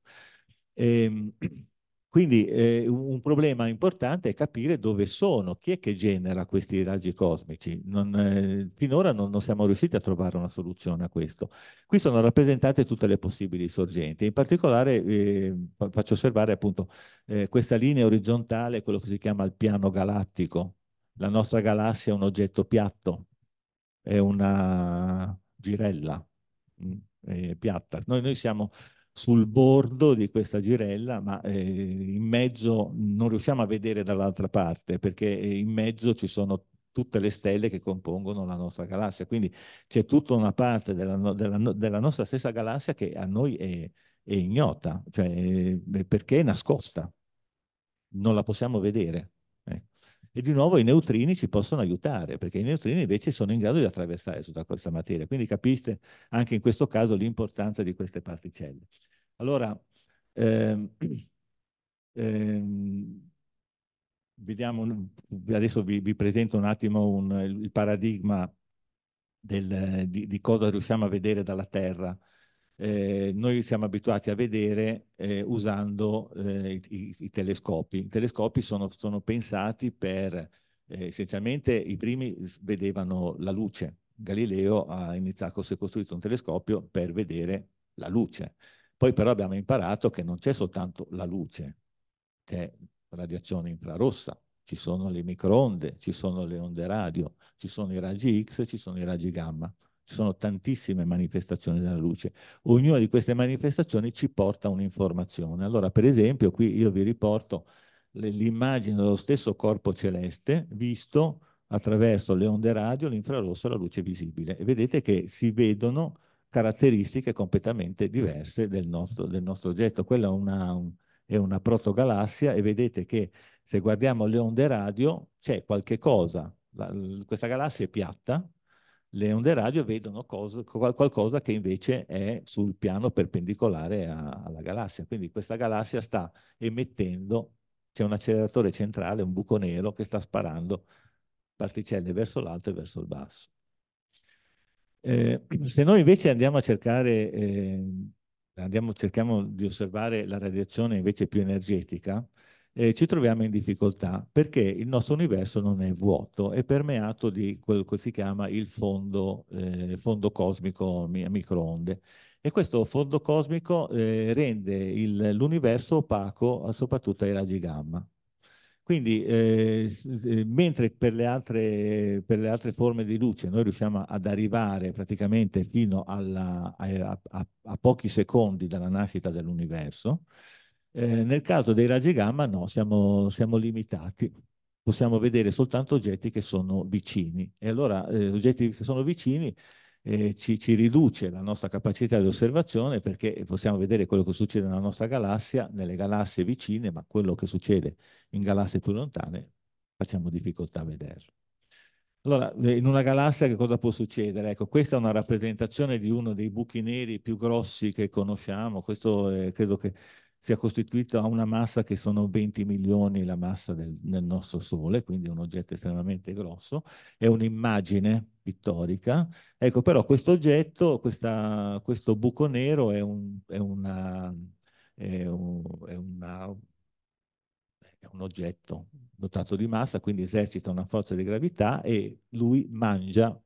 E, ehm, quindi eh, un problema importante è capire dove sono, chi è che genera questi raggi cosmici. Non, eh, finora non, non, siamo riusciti a trovare una soluzione a questo. Qui sono rappresentate tutte le possibili sorgenti. In particolare eh, faccio osservare appunto eh, questa linea orizzontale, quello che si chiama il piano galattico. La nostra galassia è un oggetto piatto, è una girella eh, piatta. Noi, noi, siamo sul bordo di questa girella, ma eh, in mezzo non riusciamo a vedere dall'altra parte, perché eh, in mezzo ci sono tutte le stelle che compongono la nostra galassia. Quindi c'è tutta una parte della, della, della, nostra stessa galassia che a noi è, è ignota, cioè, perché è nascosta, non la possiamo vedere. E di nuovo i neutrini ci possono aiutare, perché i neutrini invece sono in grado di attraversare tutta questa materia. Quindi capiste anche in questo caso l'importanza di queste particelle. Allora, ehm, ehm, vediamo, adesso vi, vi, presento un attimo un, il, paradigma del, di, di, cosa riusciamo a vedere dalla Terra eh, noi siamo abituati a vedere eh, usando eh, i, i, telescopi. I telescopi sono, sono pensati per, eh, essenzialmente i primi vedevano la luce. Galileo ha iniziato, si è costruito un telescopio per vedere la luce. Poi però abbiamo imparato che non c'è soltanto la luce, c'è radiazione infrarossa, ci sono le microonde, ci sono le onde radio, ci sono i raggi X, ci sono i raggi gamma. Ci sono tantissime manifestazioni della luce. Ognuna di queste manifestazioni ci porta un'informazione. Allora, per esempio, qui io vi riporto l'immagine dello stesso corpo celeste visto attraverso le onde radio, l'infrarosso e la luce visibile. E vedete che si vedono caratteristiche completamente diverse del nostro, del nostro oggetto. Quella è una, un, è una protogalassia e vedete che se guardiamo le onde radio c'è qualche cosa. La, questa galassia è piatta, le onde radio vedono cosa, qualcosa che invece è sul piano perpendicolare a, alla galassia. Quindi questa galassia sta emettendo, c'è un acceleratore centrale, un buco nero che sta sparando particelle verso l'alto e verso il basso. Eh, se noi invece andiamo a cercare, eh, andiamo, cerchiamo di osservare la radiazione invece più energetica, eh, ci troviamo in difficoltà perché il nostro universo non è vuoto, è permeato di quello che si chiama il fondo, eh, fondo cosmico a microonde. E questo fondo cosmico eh, rende l'universo opaco eh, soprattutto ai raggi gamma. Quindi, eh, eh, mentre per le, altre, per le, altre, forme di luce noi riusciamo ad arrivare praticamente fino alla, a, a, a pochi secondi dalla nascita dell'universo, eh, nel caso dei raggi gamma no, siamo, siamo, limitati, possiamo vedere soltanto oggetti che sono vicini e allora eh, oggetti che sono vicini eh, ci, ci, riduce la nostra capacità di osservazione perché possiamo vedere quello che succede nella nostra galassia, nelle galassie vicine, ma quello che succede in galassie più lontane facciamo difficoltà a vederlo. Allora, eh, in una galassia che cosa può succedere? Ecco, questa è una rappresentazione di uno dei buchi neri più grossi che conosciamo, questo è, eh, credo che sia costituito a una massa che sono 20 milioni la massa del, del nostro Sole, quindi è un oggetto estremamente grosso, è un'immagine pittorica. Ecco, però questo oggetto, questa, questo buco nero è, un, è, una, è, un, è, una, è un oggetto dotato di massa, quindi esercita una forza di gravità e lui mangia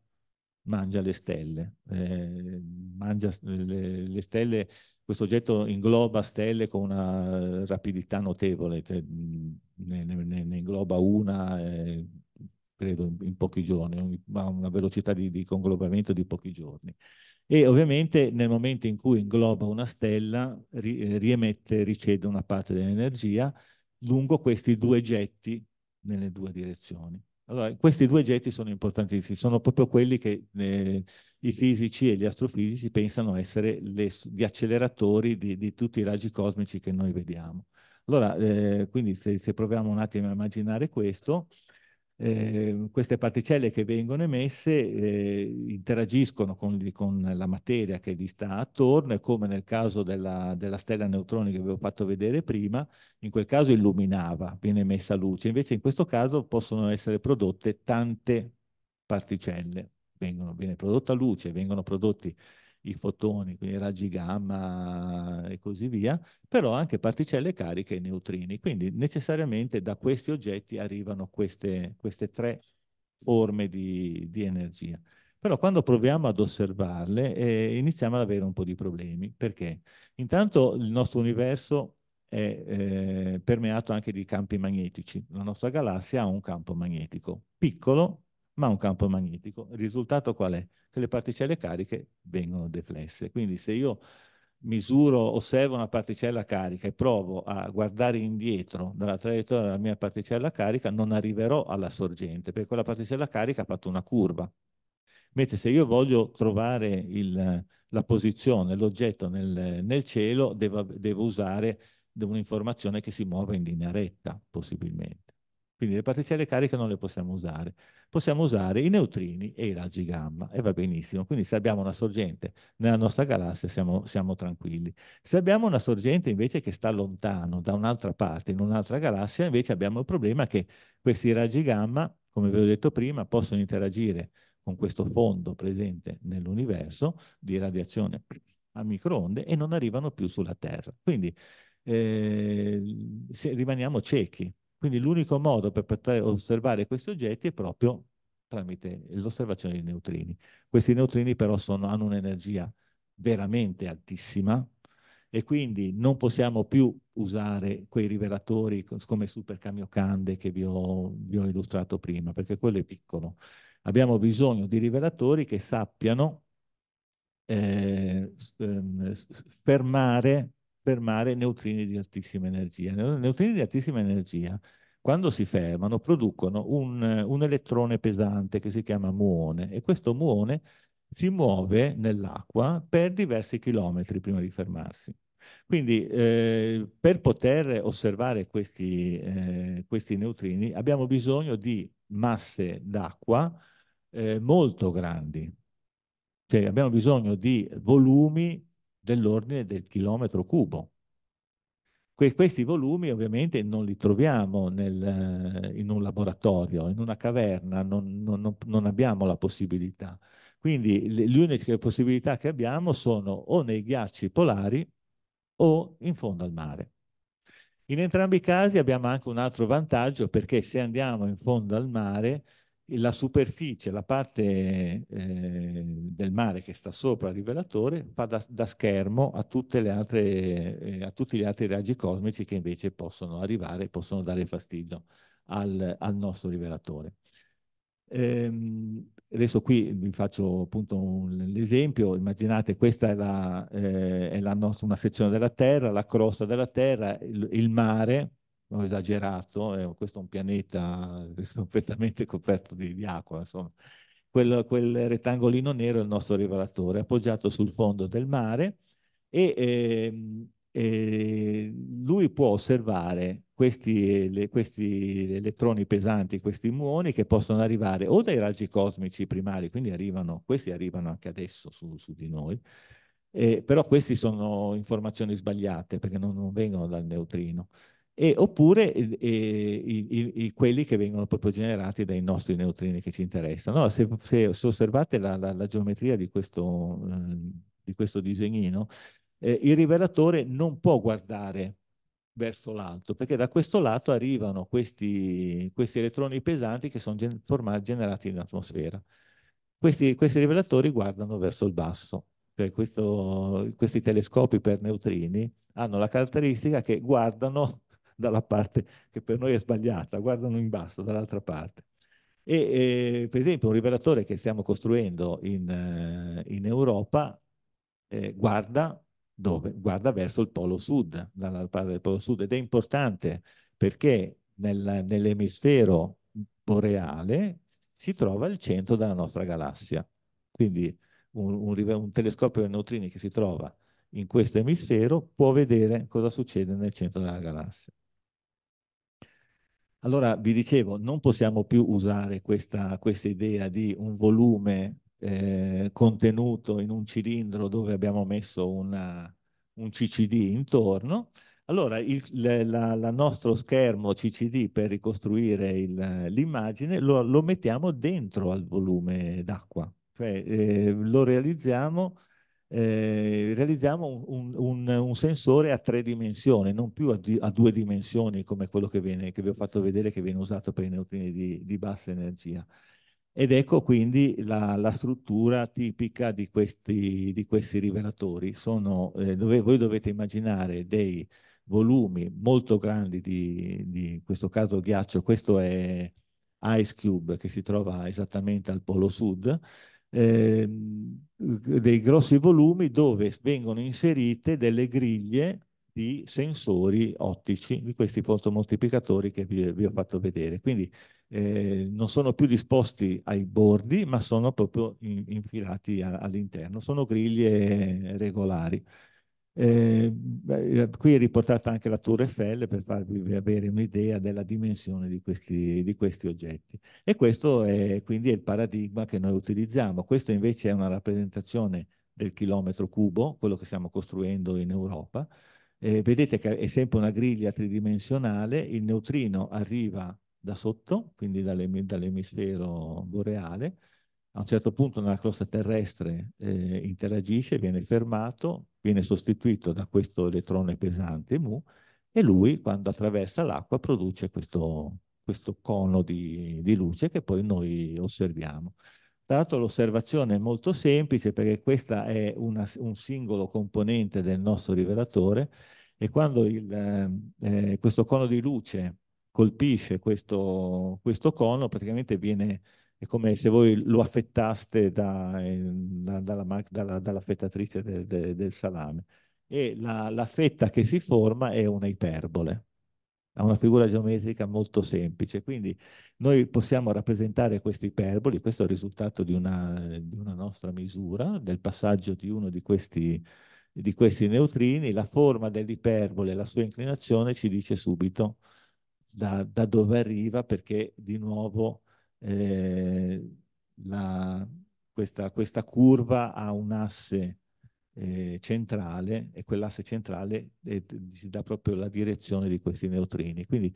mangia le stelle, eh, mangia le, le, stelle questo oggetto ingloba stelle con una eh, rapidità notevole, cioè, ne, ne, ne ingloba una, eh, credo, in pochi giorni, ha una velocità di, di conglobamento di pochi giorni. E ovviamente nel momento in cui ingloba una stella, ri, eh, riemette, riceve una parte dell'energia lungo questi due getti nelle due direzioni. Allora, questi due oggetti sono importantissimi, sono proprio quelli che eh, i fisici e gli astrofisici pensano essere le, gli acceleratori di, di, tutti i raggi cosmici che noi vediamo. Allora, eh, quindi se, se, proviamo un attimo a immaginare questo, Ehm, queste particelle che vengono emesse eh, interagiscono con, con, la materia che gli sta attorno e come nel caso della, della stella neutroni che avevo fatto vedere prima, in quel caso illuminava, viene emessa luce, invece in questo caso possono essere prodotte tante particelle, vengono, viene prodotta luce, vengono prodotti i fotoni, quindi raggi gamma e così via, però anche particelle cariche e neutrini. Quindi necessariamente da questi oggetti arrivano queste, queste tre forme di, di, energia. Però quando proviamo ad osservarle eh, iniziamo ad avere un po' di problemi. Perché? Intanto il nostro universo è eh, permeato anche di campi magnetici. La nostra galassia ha un campo magnetico piccolo, ma un campo magnetico. Il risultato qual è? Che le particelle cariche vengono deflesse. Quindi se io misuro, osservo una particella carica e provo a guardare indietro dalla traiettoria della mia particella carica, non arriverò alla sorgente, perché quella particella carica ha fatto una curva. Mentre se io voglio trovare il, la posizione, l'oggetto nel, nel, cielo, devo, devo usare un'informazione che si muove in linea retta, possibilmente. Quindi le particelle cariche non le possiamo usare. Possiamo usare i neutrini e i raggi gamma e va benissimo. Quindi se abbiamo una sorgente nella nostra galassia siamo, siamo tranquilli. Se abbiamo una sorgente invece che sta lontano da un'altra parte, in un'altra galassia, invece abbiamo il problema che questi raggi gamma, come vi ho detto prima, possono interagire con questo fondo presente nell'universo di radiazione a microonde e non arrivano più sulla Terra. Quindi eh, rimaniamo ciechi quindi l'unico modo per poter osservare questi oggetti è proprio tramite l'osservazione dei neutrini. Questi neutrini però sono, hanno un'energia veramente altissima e quindi non possiamo più usare quei rivelatori come Super Kamiokande che vi ho, vi ho illustrato prima, perché quello è piccolo. Abbiamo bisogno di rivelatori che sappiano eh, ehm, fermare fermare neutrini di altissima energia. Neutrini di altissima energia, quando si fermano, producono un, un elettrone pesante che si chiama muone e questo muone si muove nell'acqua per diversi chilometri prima di fermarsi. Quindi eh, per poter osservare questi, eh, questi, neutrini abbiamo bisogno di masse d'acqua eh, molto grandi, cioè abbiamo bisogno di volumi dell'ordine del chilometro cubo. Que questi volumi ovviamente non li troviamo nel, eh, in un laboratorio, in una caverna, non, non, non abbiamo la possibilità. Quindi le, le uniche possibilità che abbiamo sono o nei ghiacci polari o in fondo al mare. In entrambi i casi abbiamo anche un altro vantaggio perché se andiamo in fondo al mare la superficie, la parte eh, del mare che sta sopra il rivelatore fa da, da schermo a, altre, eh, a, tutti gli altri raggi cosmici che invece possono arrivare e possono dare fastidio al, al nostro rivelatore. Ehm, adesso qui vi faccio appunto l'esempio, immaginate questa è, la, eh, è la nostra, una sezione della Terra, la crosta della Terra, il, il mare, ho esagerato, eh, questo è un pianeta completamente coperto di, di acqua, insomma. Quel, quel, rettangolino nero è il nostro rivelatore, appoggiato sul fondo del mare e eh, eh, lui può osservare questi, le, questi, elettroni pesanti, questi muoni che possono arrivare o dai raggi cosmici primari, quindi arrivano, questi arrivano anche adesso su, su di noi, eh, però queste sono informazioni sbagliate perché non, non vengono dal neutrino e, oppure e, ehm, ehm, i, i, quelli che vengono proprio generati dai nostri neutrini che ci interessano. se, se, se, osservate la, la, la geometria di questo, eh, di questo disegnino, eh, il rivelatore non può guardare verso l'alto, perché da questo lato arrivano questi, questi elettroni pesanti che sono gen generati in atmosfera. Questi, questi, rivelatori guardano verso il basso, cioè questo, questi telescopi per neutrini hanno la caratteristica che guardano dalla parte che per noi è sbagliata, guardano in basso, dall'altra parte. E, eh, per esempio un rivelatore che stiamo costruendo in, eh, in Europa eh, guarda, dove? guarda verso il polo sud, dalla parte del polo sud, ed è importante perché nel, nell'emisfero boreale si trova il centro della nostra galassia. Quindi un, un, un telescopio di neutrini che si trova in questo emisfero può vedere cosa succede nel centro della galassia. Allora vi dicevo, non possiamo più usare questa, questa idea di un volume eh, contenuto in un cilindro dove abbiamo messo una, un CCD intorno. Allora il la, la nostro schermo CCD per ricostruire l'immagine lo, lo, mettiamo dentro al volume d'acqua, cioè eh, lo realizziamo eh, realizziamo un, un, un, sensore a tre dimensioni, non più a, di, a due dimensioni come quello che, viene, che, vi ho fatto vedere che viene usato per i neutrini di, di bassa energia. Ed ecco quindi la, la struttura tipica di questi, di questi rivelatori. Sono, eh, dove, voi dovete immaginare dei volumi molto grandi di, di in questo caso ghiaccio, questo è Ice Cube che si trova esattamente al polo sud, eh, dei grossi volumi dove vengono inserite delle griglie di sensori ottici, di questi fotomoltiplicatori che vi, vi ho fatto vedere. Quindi eh, non sono più disposti ai bordi, ma sono proprio in, infilati all'interno. Sono griglie regolari. Eh, qui è riportata anche la Tour Eiffel per farvi avere un'idea della dimensione di questi, di questi, oggetti. E questo è quindi è il paradigma che noi utilizziamo. Questo invece è una rappresentazione del chilometro cubo, quello che stiamo costruendo in Europa. Eh, vedete che è sempre una griglia tridimensionale, il neutrino arriva da sotto, quindi dall'emisfero boreale, a un certo punto nella crosta terrestre eh, interagisce, viene fermato, viene sostituito da questo elettrone pesante mu e lui quando attraversa l'acqua produce questo, questo cono di, di, luce che poi noi osserviamo. Tra l'altro l'osservazione è molto semplice perché questo è una, un singolo componente del nostro rivelatore e quando il, eh, questo cono di luce colpisce questo, questo cono praticamente viene è come se voi lo affettaste da, ehm, da, dalla, dalla, dall'affettatrice de, de, del salame. E la, la, fetta che si forma è una iperbole, ha una figura geometrica molto semplice. Quindi noi possiamo rappresentare queste iperboli, questo è il risultato di una, di una nostra misura, del passaggio di uno di questi di questi neutrini, la forma dell'iperbole e la sua inclinazione ci dice subito da, da, dove arriva perché di nuovo eh, la, questa, questa, curva ha un asse eh, centrale e quell'asse centrale eh, si dà proprio la direzione di questi neutrini. Quindi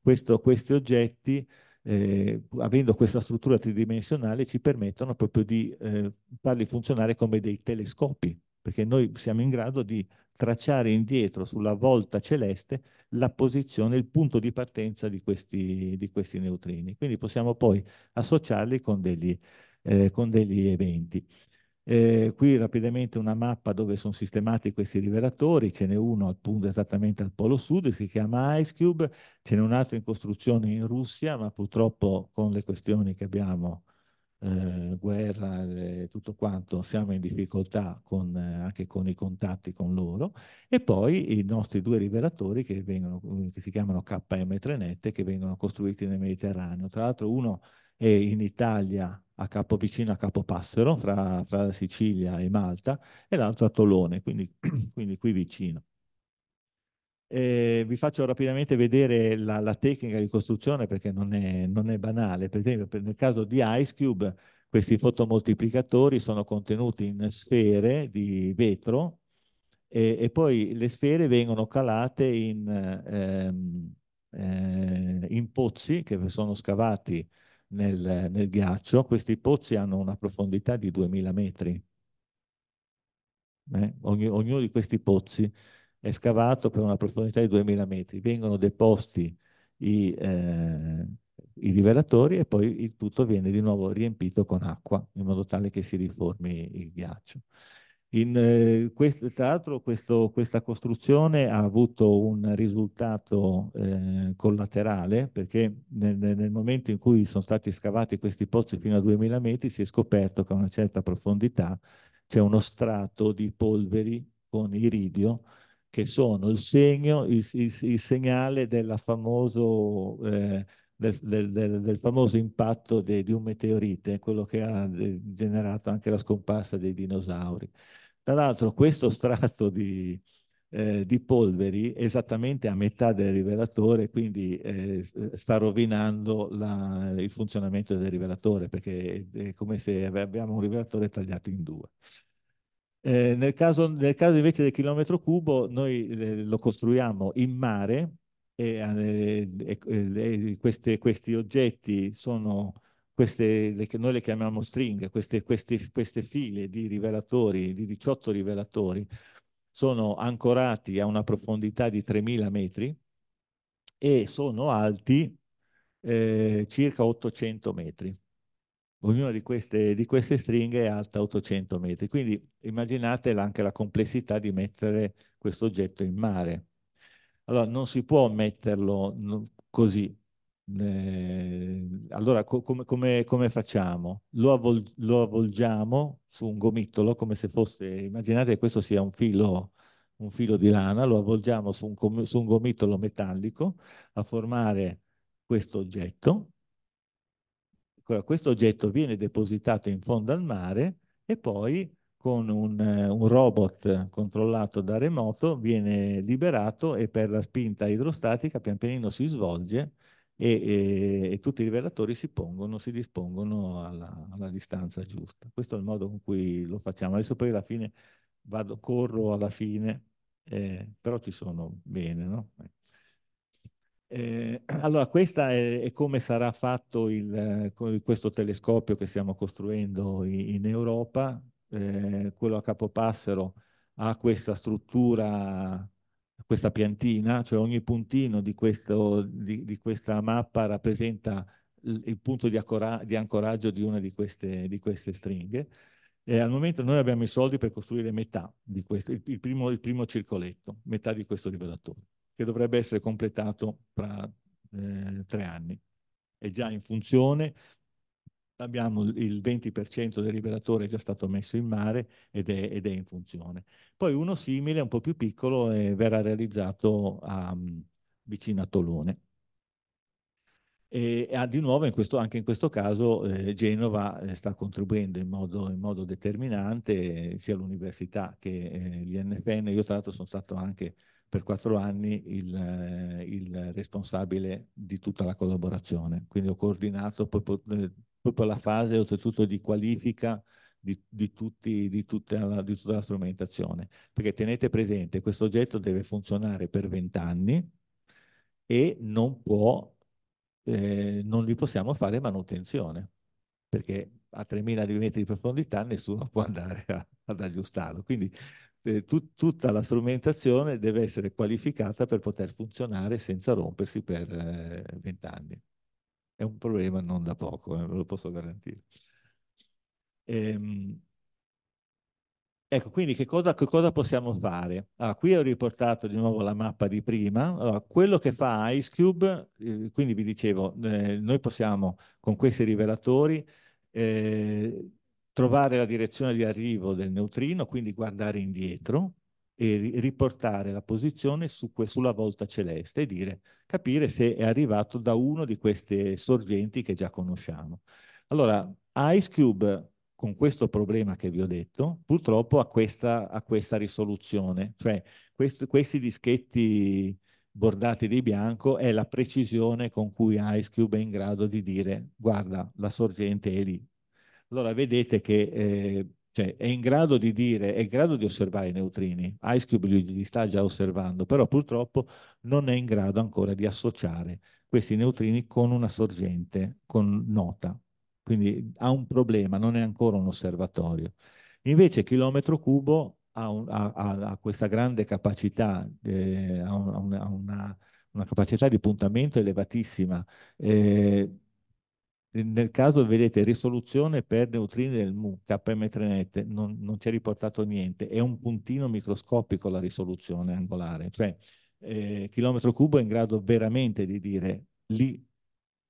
questo, questi oggetti, eh, avendo questa struttura tridimensionale, ci permettono proprio di eh, farli funzionare come dei telescopi, perché noi siamo in grado di tracciare indietro sulla volta celeste la posizione, il punto di partenza di questi, di questi neutrini. Quindi possiamo poi associarli con degli, eh, con degli eventi. Eh, qui rapidamente una mappa dove sono sistemati questi rivelatori, ce n'è uno appunto esattamente al polo sud, si chiama Ice Cube, ce n'è un altro in costruzione in Russia, ma purtroppo con le questioni che abbiamo eh, guerra e eh, tutto quanto, siamo in difficoltà con, eh, anche con i contatti con loro, e poi i nostri due rivelatori che, vengono, eh, che si chiamano KM3NET che vengono costruiti nel Mediterraneo. Tra l'altro uno è in Italia a capo vicino a Capopassero, fra, fra Sicilia e Malta, e l'altro a Tolone, quindi, quindi qui vicino. Eh, vi faccio rapidamente vedere la, la, tecnica di costruzione perché non è, non è banale. Per esempio, nel caso di Ice Cube, questi fotomoltiplicatori sono contenuti in sfere di vetro e, e poi le sfere vengono calate in, ehm, eh, in pozzi che sono scavati nel, nel ghiaccio. Questi pozzi hanno una profondità di 2000 metri. Eh, ogni, ognuno di questi pozzi è scavato per una profondità di 2000 metri, vengono deposti i, eh, i rivelatori e poi il tutto viene di nuovo riempito con acqua in modo tale che si riformi il ghiaccio. In, eh, questo, tra l'altro questa costruzione ha avuto un risultato eh, collaterale perché nel, nel, momento in cui sono stati scavati questi pozzi fino a 2000 metri si è scoperto che a una certa profondità c'è uno strato di polveri con iridio che sono il segno, il, il, il segnale famoso, eh, del, del, del, del, famoso impatto de, di un meteorite, quello che ha eh, generato anche la scomparsa dei dinosauri. Tra l'altro questo strato di, eh, di polveri esattamente a metà del rivelatore, quindi eh, sta rovinando la, il funzionamento del rivelatore, perché è come se abbiamo un rivelatore tagliato in due. Eh, nel, caso, nel, caso, invece del chilometro cubo, noi lo costruiamo in mare e, eh, ecco, eh, e, e queste, questi oggetti sono queste, le, noi le chiamiamo stringhe, queste, queste, queste file di rivelatori, di 18 rivelatori, sono ancorati a una profondità di 3.000 metri e sono alti eh, circa 800 metri. Ognuna di queste, di queste stringhe è alta 800 metri, quindi immaginate anche la complessità di mettere questo oggetto in mare. Allora, non si può metterlo così. Eh, allora, co come, come, come, facciamo? Lo, avvol lo, avvolgiamo su un gomitolo, come se fosse, immaginate che questo sia un filo, un filo di lana, lo avvolgiamo su un, su un gomitolo metallico a formare questo oggetto Ecco, questo oggetto viene depositato in fondo al mare e poi con un, un, robot controllato da remoto viene liberato e per la spinta idrostatica pian pianino si svolge e, e, e tutti i rivelatori si pongono, si dispongono alla, alla, distanza giusta. Questo è il modo con cui lo facciamo. Adesso poi alla fine vado, corro alla fine, eh, però ci sono bene, no? Eh, allora, questa è, è, come sarà fatto il, eh, questo telescopio che stiamo costruendo in, in Europa. Eh, quello a Capopassero ha questa struttura, questa piantina, cioè ogni puntino di, questo, di, di questa mappa rappresenta il, punto di, di, ancoraggio di una di queste, queste stringhe. E al momento noi abbiamo i soldi per costruire metà di questo, il, il, primo, il primo circoletto, metà di questo rivelatore che dovrebbe essere completato tra eh, tre anni. È già in funzione, abbiamo il 20% del liberatore è già stato messo in mare ed è, ed è, in funzione. Poi uno simile, un po' più piccolo, eh, verrà realizzato a, mm, vicino a Tolone. E, ah, di nuovo in questo, anche in questo caso eh, Genova eh, sta contribuendo in modo, in modo determinante, eh, sia l'università che eh, l'INFN. Io tra l'altro sono stato anche per quattro anni il, eh, il, responsabile di tutta la collaborazione. Quindi ho coordinato proprio eh, la fase oltretutto di qualifica di, di, tutti, di, tutta la, di, tutta la, strumentazione. Perché tenete presente, questo oggetto deve funzionare per 20 anni e non, può, eh, non gli possiamo fare manutenzione, perché a 3.000 metri di profondità nessuno può andare a, ad aggiustarlo. Quindi eh, tut, tutta la strumentazione deve essere qualificata per poter funzionare senza rompersi per eh, vent'anni. Eh, è un problema non da poco, eh, ve lo posso garantire. Ehm, ecco, quindi che cosa, che cosa possiamo fare? Allora, ah, qui ho riportato di nuovo la mappa di prima. Allora, quello che fa IceCube, eh, quindi vi dicevo, eh, noi possiamo con questi rivelatori eh, trovare la direzione di arrivo del neutrino, quindi guardare indietro e riportare la posizione su sulla volta celeste e dire, capire se è arrivato da uno di queste sorgenti che già conosciamo. Allora, Ice Cube con questo problema che vi ho detto, purtroppo ha questa, ha questa risoluzione, cioè quest questi dischetti bordati di bianco è la precisione con cui IceCube è in grado di dire guarda la sorgente è lì, allora vedete che eh, cioè, è in grado di dire, è in grado di osservare i neutrini, IceCube li sta già osservando, però purtroppo non è in grado ancora di associare questi neutrini con una sorgente, con nota. Quindi ha un problema, non è ancora un osservatorio. Invece chilometro cubo ha, un, ha, ha questa grande capacità, eh, ha, un, ha una, una, capacità di puntamento elevatissima, eh, nel caso vedete risoluzione per neutrini del mu km3 net non, non c'è riportato niente è un puntino microscopico la risoluzione angolare cioè eh, chilometro cubo è in grado veramente di dire lì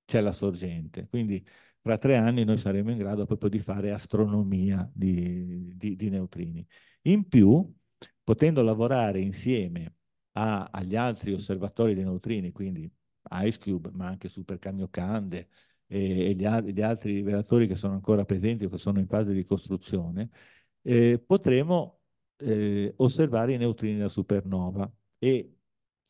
c'è la sorgente quindi tra tre anni noi saremo in grado proprio di fare astronomia di, di, di neutrini in più potendo lavorare insieme a, agli altri osservatori dei neutrini quindi Ice Cube ma anche Super Camiocande e, e gli, gli, altri relatori che sono ancora presenti o che sono in fase di costruzione, eh, potremo eh, osservare i neutrini da supernova e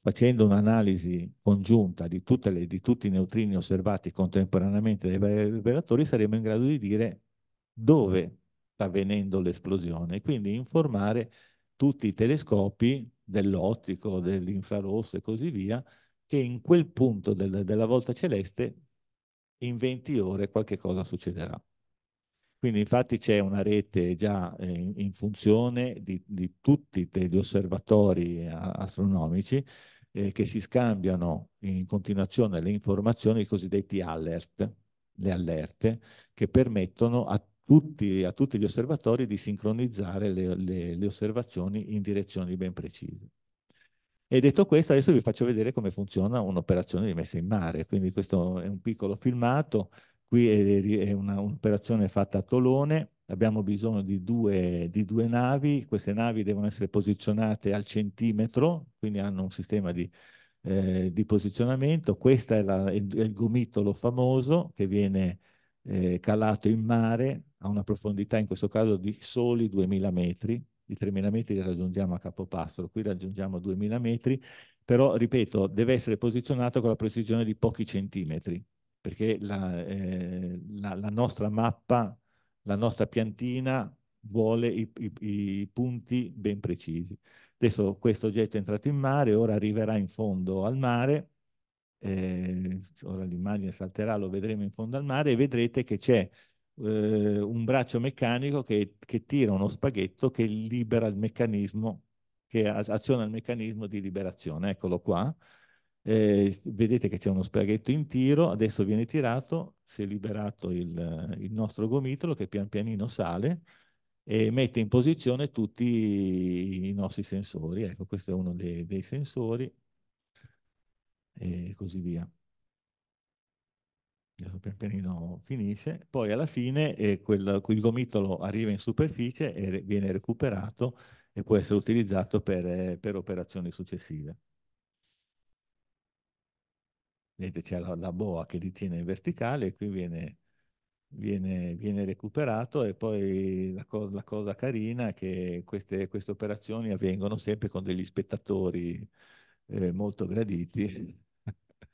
facendo un'analisi congiunta di, le, di, tutti i neutrini osservati contemporaneamente dai vari operatori, saremo in grado di dire dove sta avvenendo l'esplosione, quindi informare tutti i telescopi dell'ottico, dell'infrarosso e così via, che in quel punto del, della volta celeste in 20 ore qualche cosa succederà. Quindi infatti c'è una rete già eh, in funzione di, di, tutti gli osservatori eh, astronomici eh, che si scambiano in continuazione le informazioni, i cosiddetti alert, le allerte, che permettono a tutti, a tutti gli osservatori di sincronizzare le, le, le osservazioni in direzioni ben precise. E detto questo, adesso vi faccio vedere come funziona un'operazione di messa in mare. Quindi questo è un piccolo filmato, qui è, è un'operazione fatta a Tolone, abbiamo bisogno di due, di due, navi, queste navi devono essere posizionate al centimetro, quindi hanno un sistema di, eh, di posizionamento. Questo è, è, il gomitolo famoso che viene eh, calato in mare a una profondità, in questo caso, di soli 2000 metri, di 3.000 metri che raggiungiamo a capopastro, qui raggiungiamo 2.000 metri, però ripeto, deve essere posizionato con la precisione di pochi centimetri, perché la, eh, la, la nostra mappa, la nostra piantina vuole i, i, i, punti ben precisi. Adesso questo oggetto è entrato in mare, ora arriverà in fondo al mare, eh, ora l'immagine salterà, lo vedremo in fondo al mare e vedrete che c'è eh, un braccio meccanico che, che, tira uno spaghetto che libera il meccanismo, che aziona il meccanismo di liberazione. Eccolo qua. Eh, vedete che c'è uno spaghetto in tiro, adesso viene tirato, si è liberato il, il nostro gomitolo che pian pianino sale e mette in posizione tutti i nostri sensori. Ecco, questo è uno dei, dei sensori e così via pian pianino finisce, poi alla fine eh, quel, quel, gomitolo arriva in superficie e viene recuperato e può essere utilizzato per, eh, per operazioni successive. Vedete c'è la, la, boa che li tiene in verticale e qui viene, viene, viene recuperato e poi la, co la, cosa carina è che queste, queste operazioni avvengono sempre con degli spettatori eh, molto graditi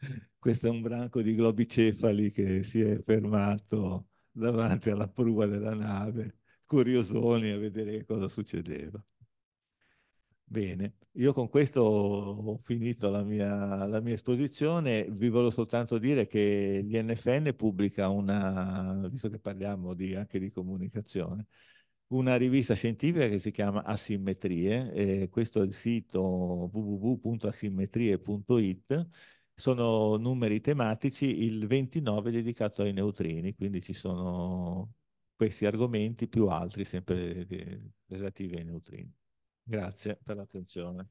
questo è un branco di globicefali che si è fermato davanti alla prua della nave, curiosoni a vedere cosa succedeva. Bene, io con questo ho finito la mia, la mia esposizione, vi volevo soltanto dire che l'INFN pubblica una, visto che parliamo di, anche di comunicazione, una rivista scientifica che si chiama Asimmetrie, eh, questo è il sito www.asimmetrie.it sono numeri tematici, il 29 è dedicato ai neutrini, quindi ci sono questi argomenti più altri sempre relativi ai neutrini. Grazie per l'attenzione.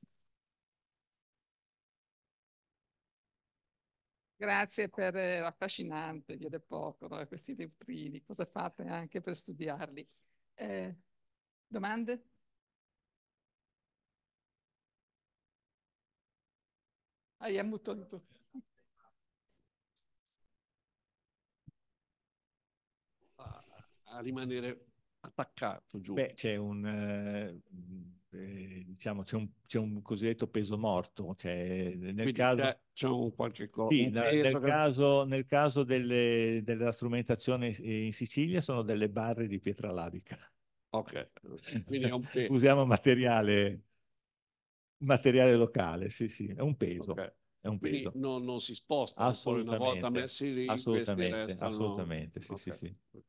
Grazie per eh, l'affascinante, dire poco, questi neutrini, cosa fate anche per studiarli. Eh, domande? hai avuto il A rimanere attaccato giù. Beh, c'è un, eh, eh, diciamo, c'è un, c'è un, cosiddetto peso morto. Cioè, nel Quindi caso, eh, c'è un qualche cosa. Sì, nel, caso, nel caso delle, della strumentazione in Sicilia sono delle barre di pietra labica. Ok, Usiamo materiale materiale locale, sì, sì, è un peso. Okay. È un peso. No, non si sposta assolutamente, una volta messi lì, assolutamente, restano... assolutamente sì, okay. sì, sì.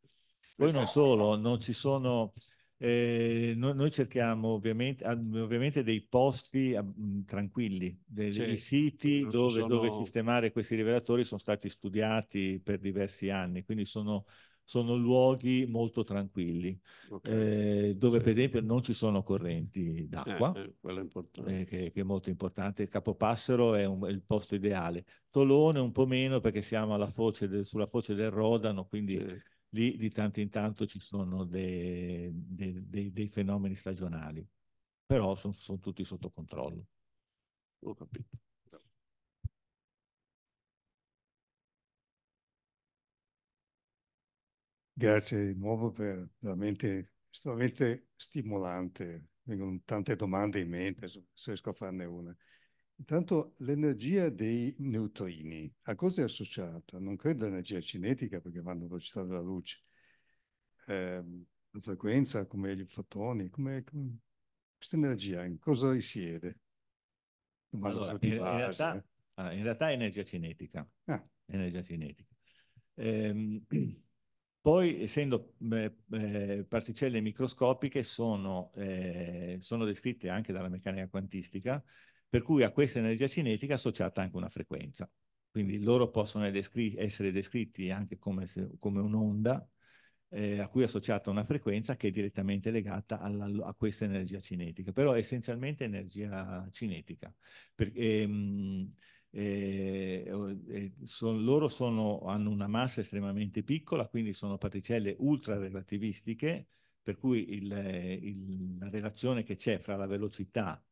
Poi non solo, non ci sono... Eh, noi, noi, cerchiamo ovviamente, ovviamente dei posti mh, tranquilli, dei, cioè, siti dove, sono... dove, sistemare questi rivelatori sono stati studiati per diversi anni, quindi sono sono luoghi molto tranquilli, okay. eh, dove sì. per esempio non ci sono correnti d'acqua, eh, eh, eh, che, che, è molto importante. Capopassero è, un, è, il posto ideale. Tolone un po' meno perché siamo foce del, sulla foce del Rodano, quindi sì. lì di tanto in tanto ci sono dei, dei, dei, dei fenomeni stagionali, però sono son tutti sotto controllo. Ho capito. Grazie di nuovo per veramente estremamente stimolante. Vengono tante domande in mente, se riesco a farne una. Intanto l'energia dei neutrini, a cosa è associata? Non credo all'energia cinetica perché vanno a velocità della luce. Eh, la frequenza, come gli fotoni, come, come... questa energia in cosa risiede? Allora, in, in, realtà, eh. ah, in realtà è energia cinetica. Ah. Energia cinetica. Ehm, Poi, essendo eh, particelle microscopiche, sono, eh, sono, descritte anche dalla meccanica quantistica, per cui a questa energia cinetica è associata anche una frequenza. Quindi loro possono descri essere descritti anche come, come un'onda eh, a cui è associata una frequenza che è direttamente legata alla, a questa energia cinetica, però è essenzialmente energia cinetica. Perché, ehm, eh, son, loro sono, hanno una massa estremamente piccola, quindi sono particelle ultra relativistiche, per cui il, il, la relazione che c'è fra la velocità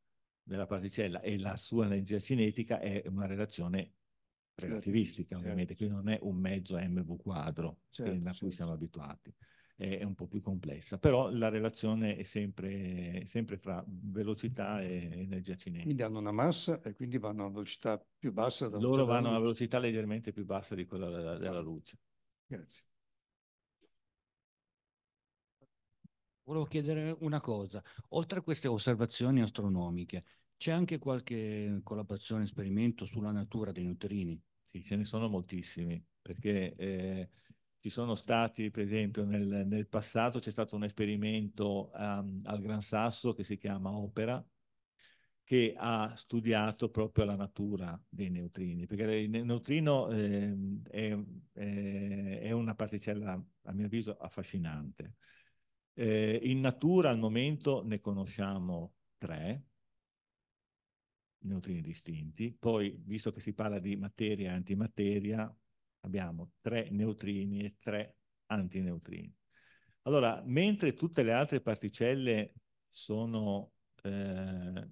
della particella e la sua energia cinetica è una relazione certo, relativistica, certo. ovviamente, certo. quindi non è un mezzo mv quadro certo, a cui certo. siamo abituati è, un po' più complessa, però la relazione è sempre, sempre fra velocità e energia cinese. Quindi hanno una massa e quindi vanno a una velocità più bassa. Loro vanno a una velocità leggermente più bassa di quella della, della luce. Grazie. Volevo chiedere una cosa, oltre a queste osservazioni astronomiche, c'è anche qualche collaborazione, esperimento sulla natura dei neutrini? Sì, ce ne sono moltissimi, perché eh, ci sono stati, per esempio, nel, nel passato c'è stato un esperimento um, al Gran Sasso che si chiama Opera, che ha studiato proprio la natura dei neutrini, perché il neutrino eh, è, è, una particella, a mio avviso, affascinante. Eh, in natura al momento ne conosciamo tre neutrini distinti, poi visto che si parla di materia e antimateria, abbiamo tre neutrini e tre antineutrini. Allora, mentre tutte le altre particelle sono, eh,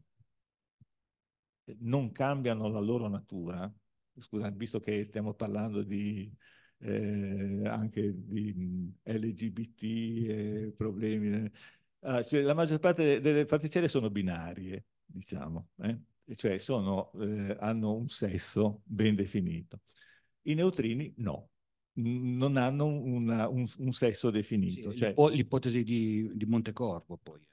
non cambiano la loro natura, scusa, visto che stiamo parlando di, eh, anche di LGBT e eh, problemi, eh, ah, cioè la maggior parte delle particelle sono binarie, diciamo, eh, cioè sono, eh, hanno un sesso ben definito. I neutrini no, non hanno una, un, un, sesso definito. Sì, cioè, l'ipotesi di, di Montecorvo poi.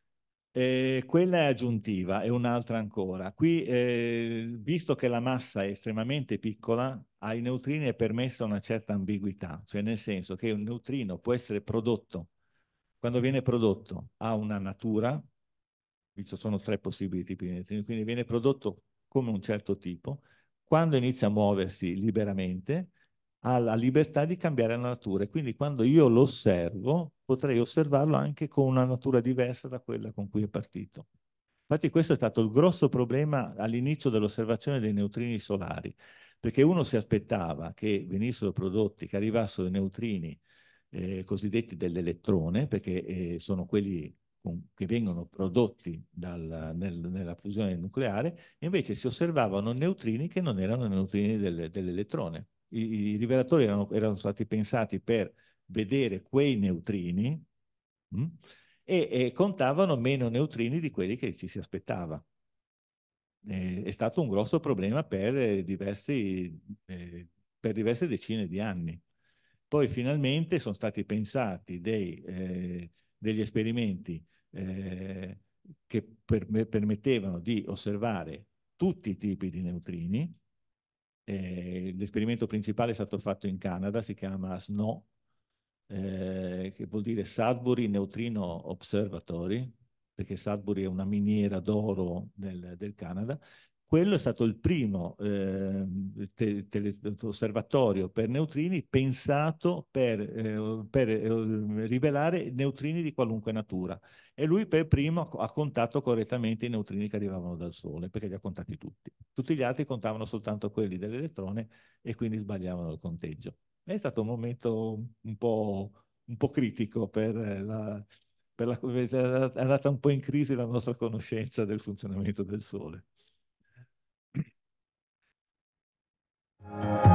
Eh, quella è aggiuntiva è un'altra ancora. Qui, eh, visto che la massa è estremamente piccola, ai neutrini è permessa una certa ambiguità, cioè nel senso che un neutrino può essere prodotto, quando viene prodotto ha una natura, ci sono tre possibili tipi di neutrini, quindi viene prodotto come un certo tipo, quando inizia a muoversi liberamente, ha la libertà di cambiare la natura e quindi quando io lo osservo potrei osservarlo anche con una natura diversa da quella con cui è partito. Infatti questo è stato il grosso problema all'inizio dell'osservazione dei neutrini solari, perché uno si aspettava che venissero prodotti, che arrivassero i neutrini eh, cosiddetti dell'elettrone, perché eh, sono quelli che vengono prodotti dal, nel, nella fusione nucleare, invece si osservavano neutrini che non erano neutrini del, dell'elettrone. I, i rivelatori erano, erano, stati pensati per vedere quei neutrini mh, mm, e, e, contavano meno neutrini di quelli che ci si aspettava. Eh, è stato un grosso problema per diversi, eh, per diverse decine di anni. Poi finalmente sono stati pensati dei, eh, degli esperimenti eh, che per permettevano di osservare tutti i tipi di neutrini. Eh, l'esperimento principale è stato fatto in Canada, si chiama SNO, eh, che vuol dire Sudbury Neutrino Observatory, perché Sudbury è una miniera d'oro del, del, Canada, quello è stato il primo eh, te, te, osservatorio per neutrini pensato per, eh, per eh, rivelare neutrini di qualunque natura. E lui per primo ha contato correttamente i neutrini che arrivavano dal Sole, perché li ha contati tutti. Tutti gli altri contavano soltanto quelli dell'elettrone e quindi sbagliavano il conteggio. È stato un momento un po', un po critico per la, per la, è andata un po' in crisi la nostra conoscenza del funzionamento del Sole. Thank you.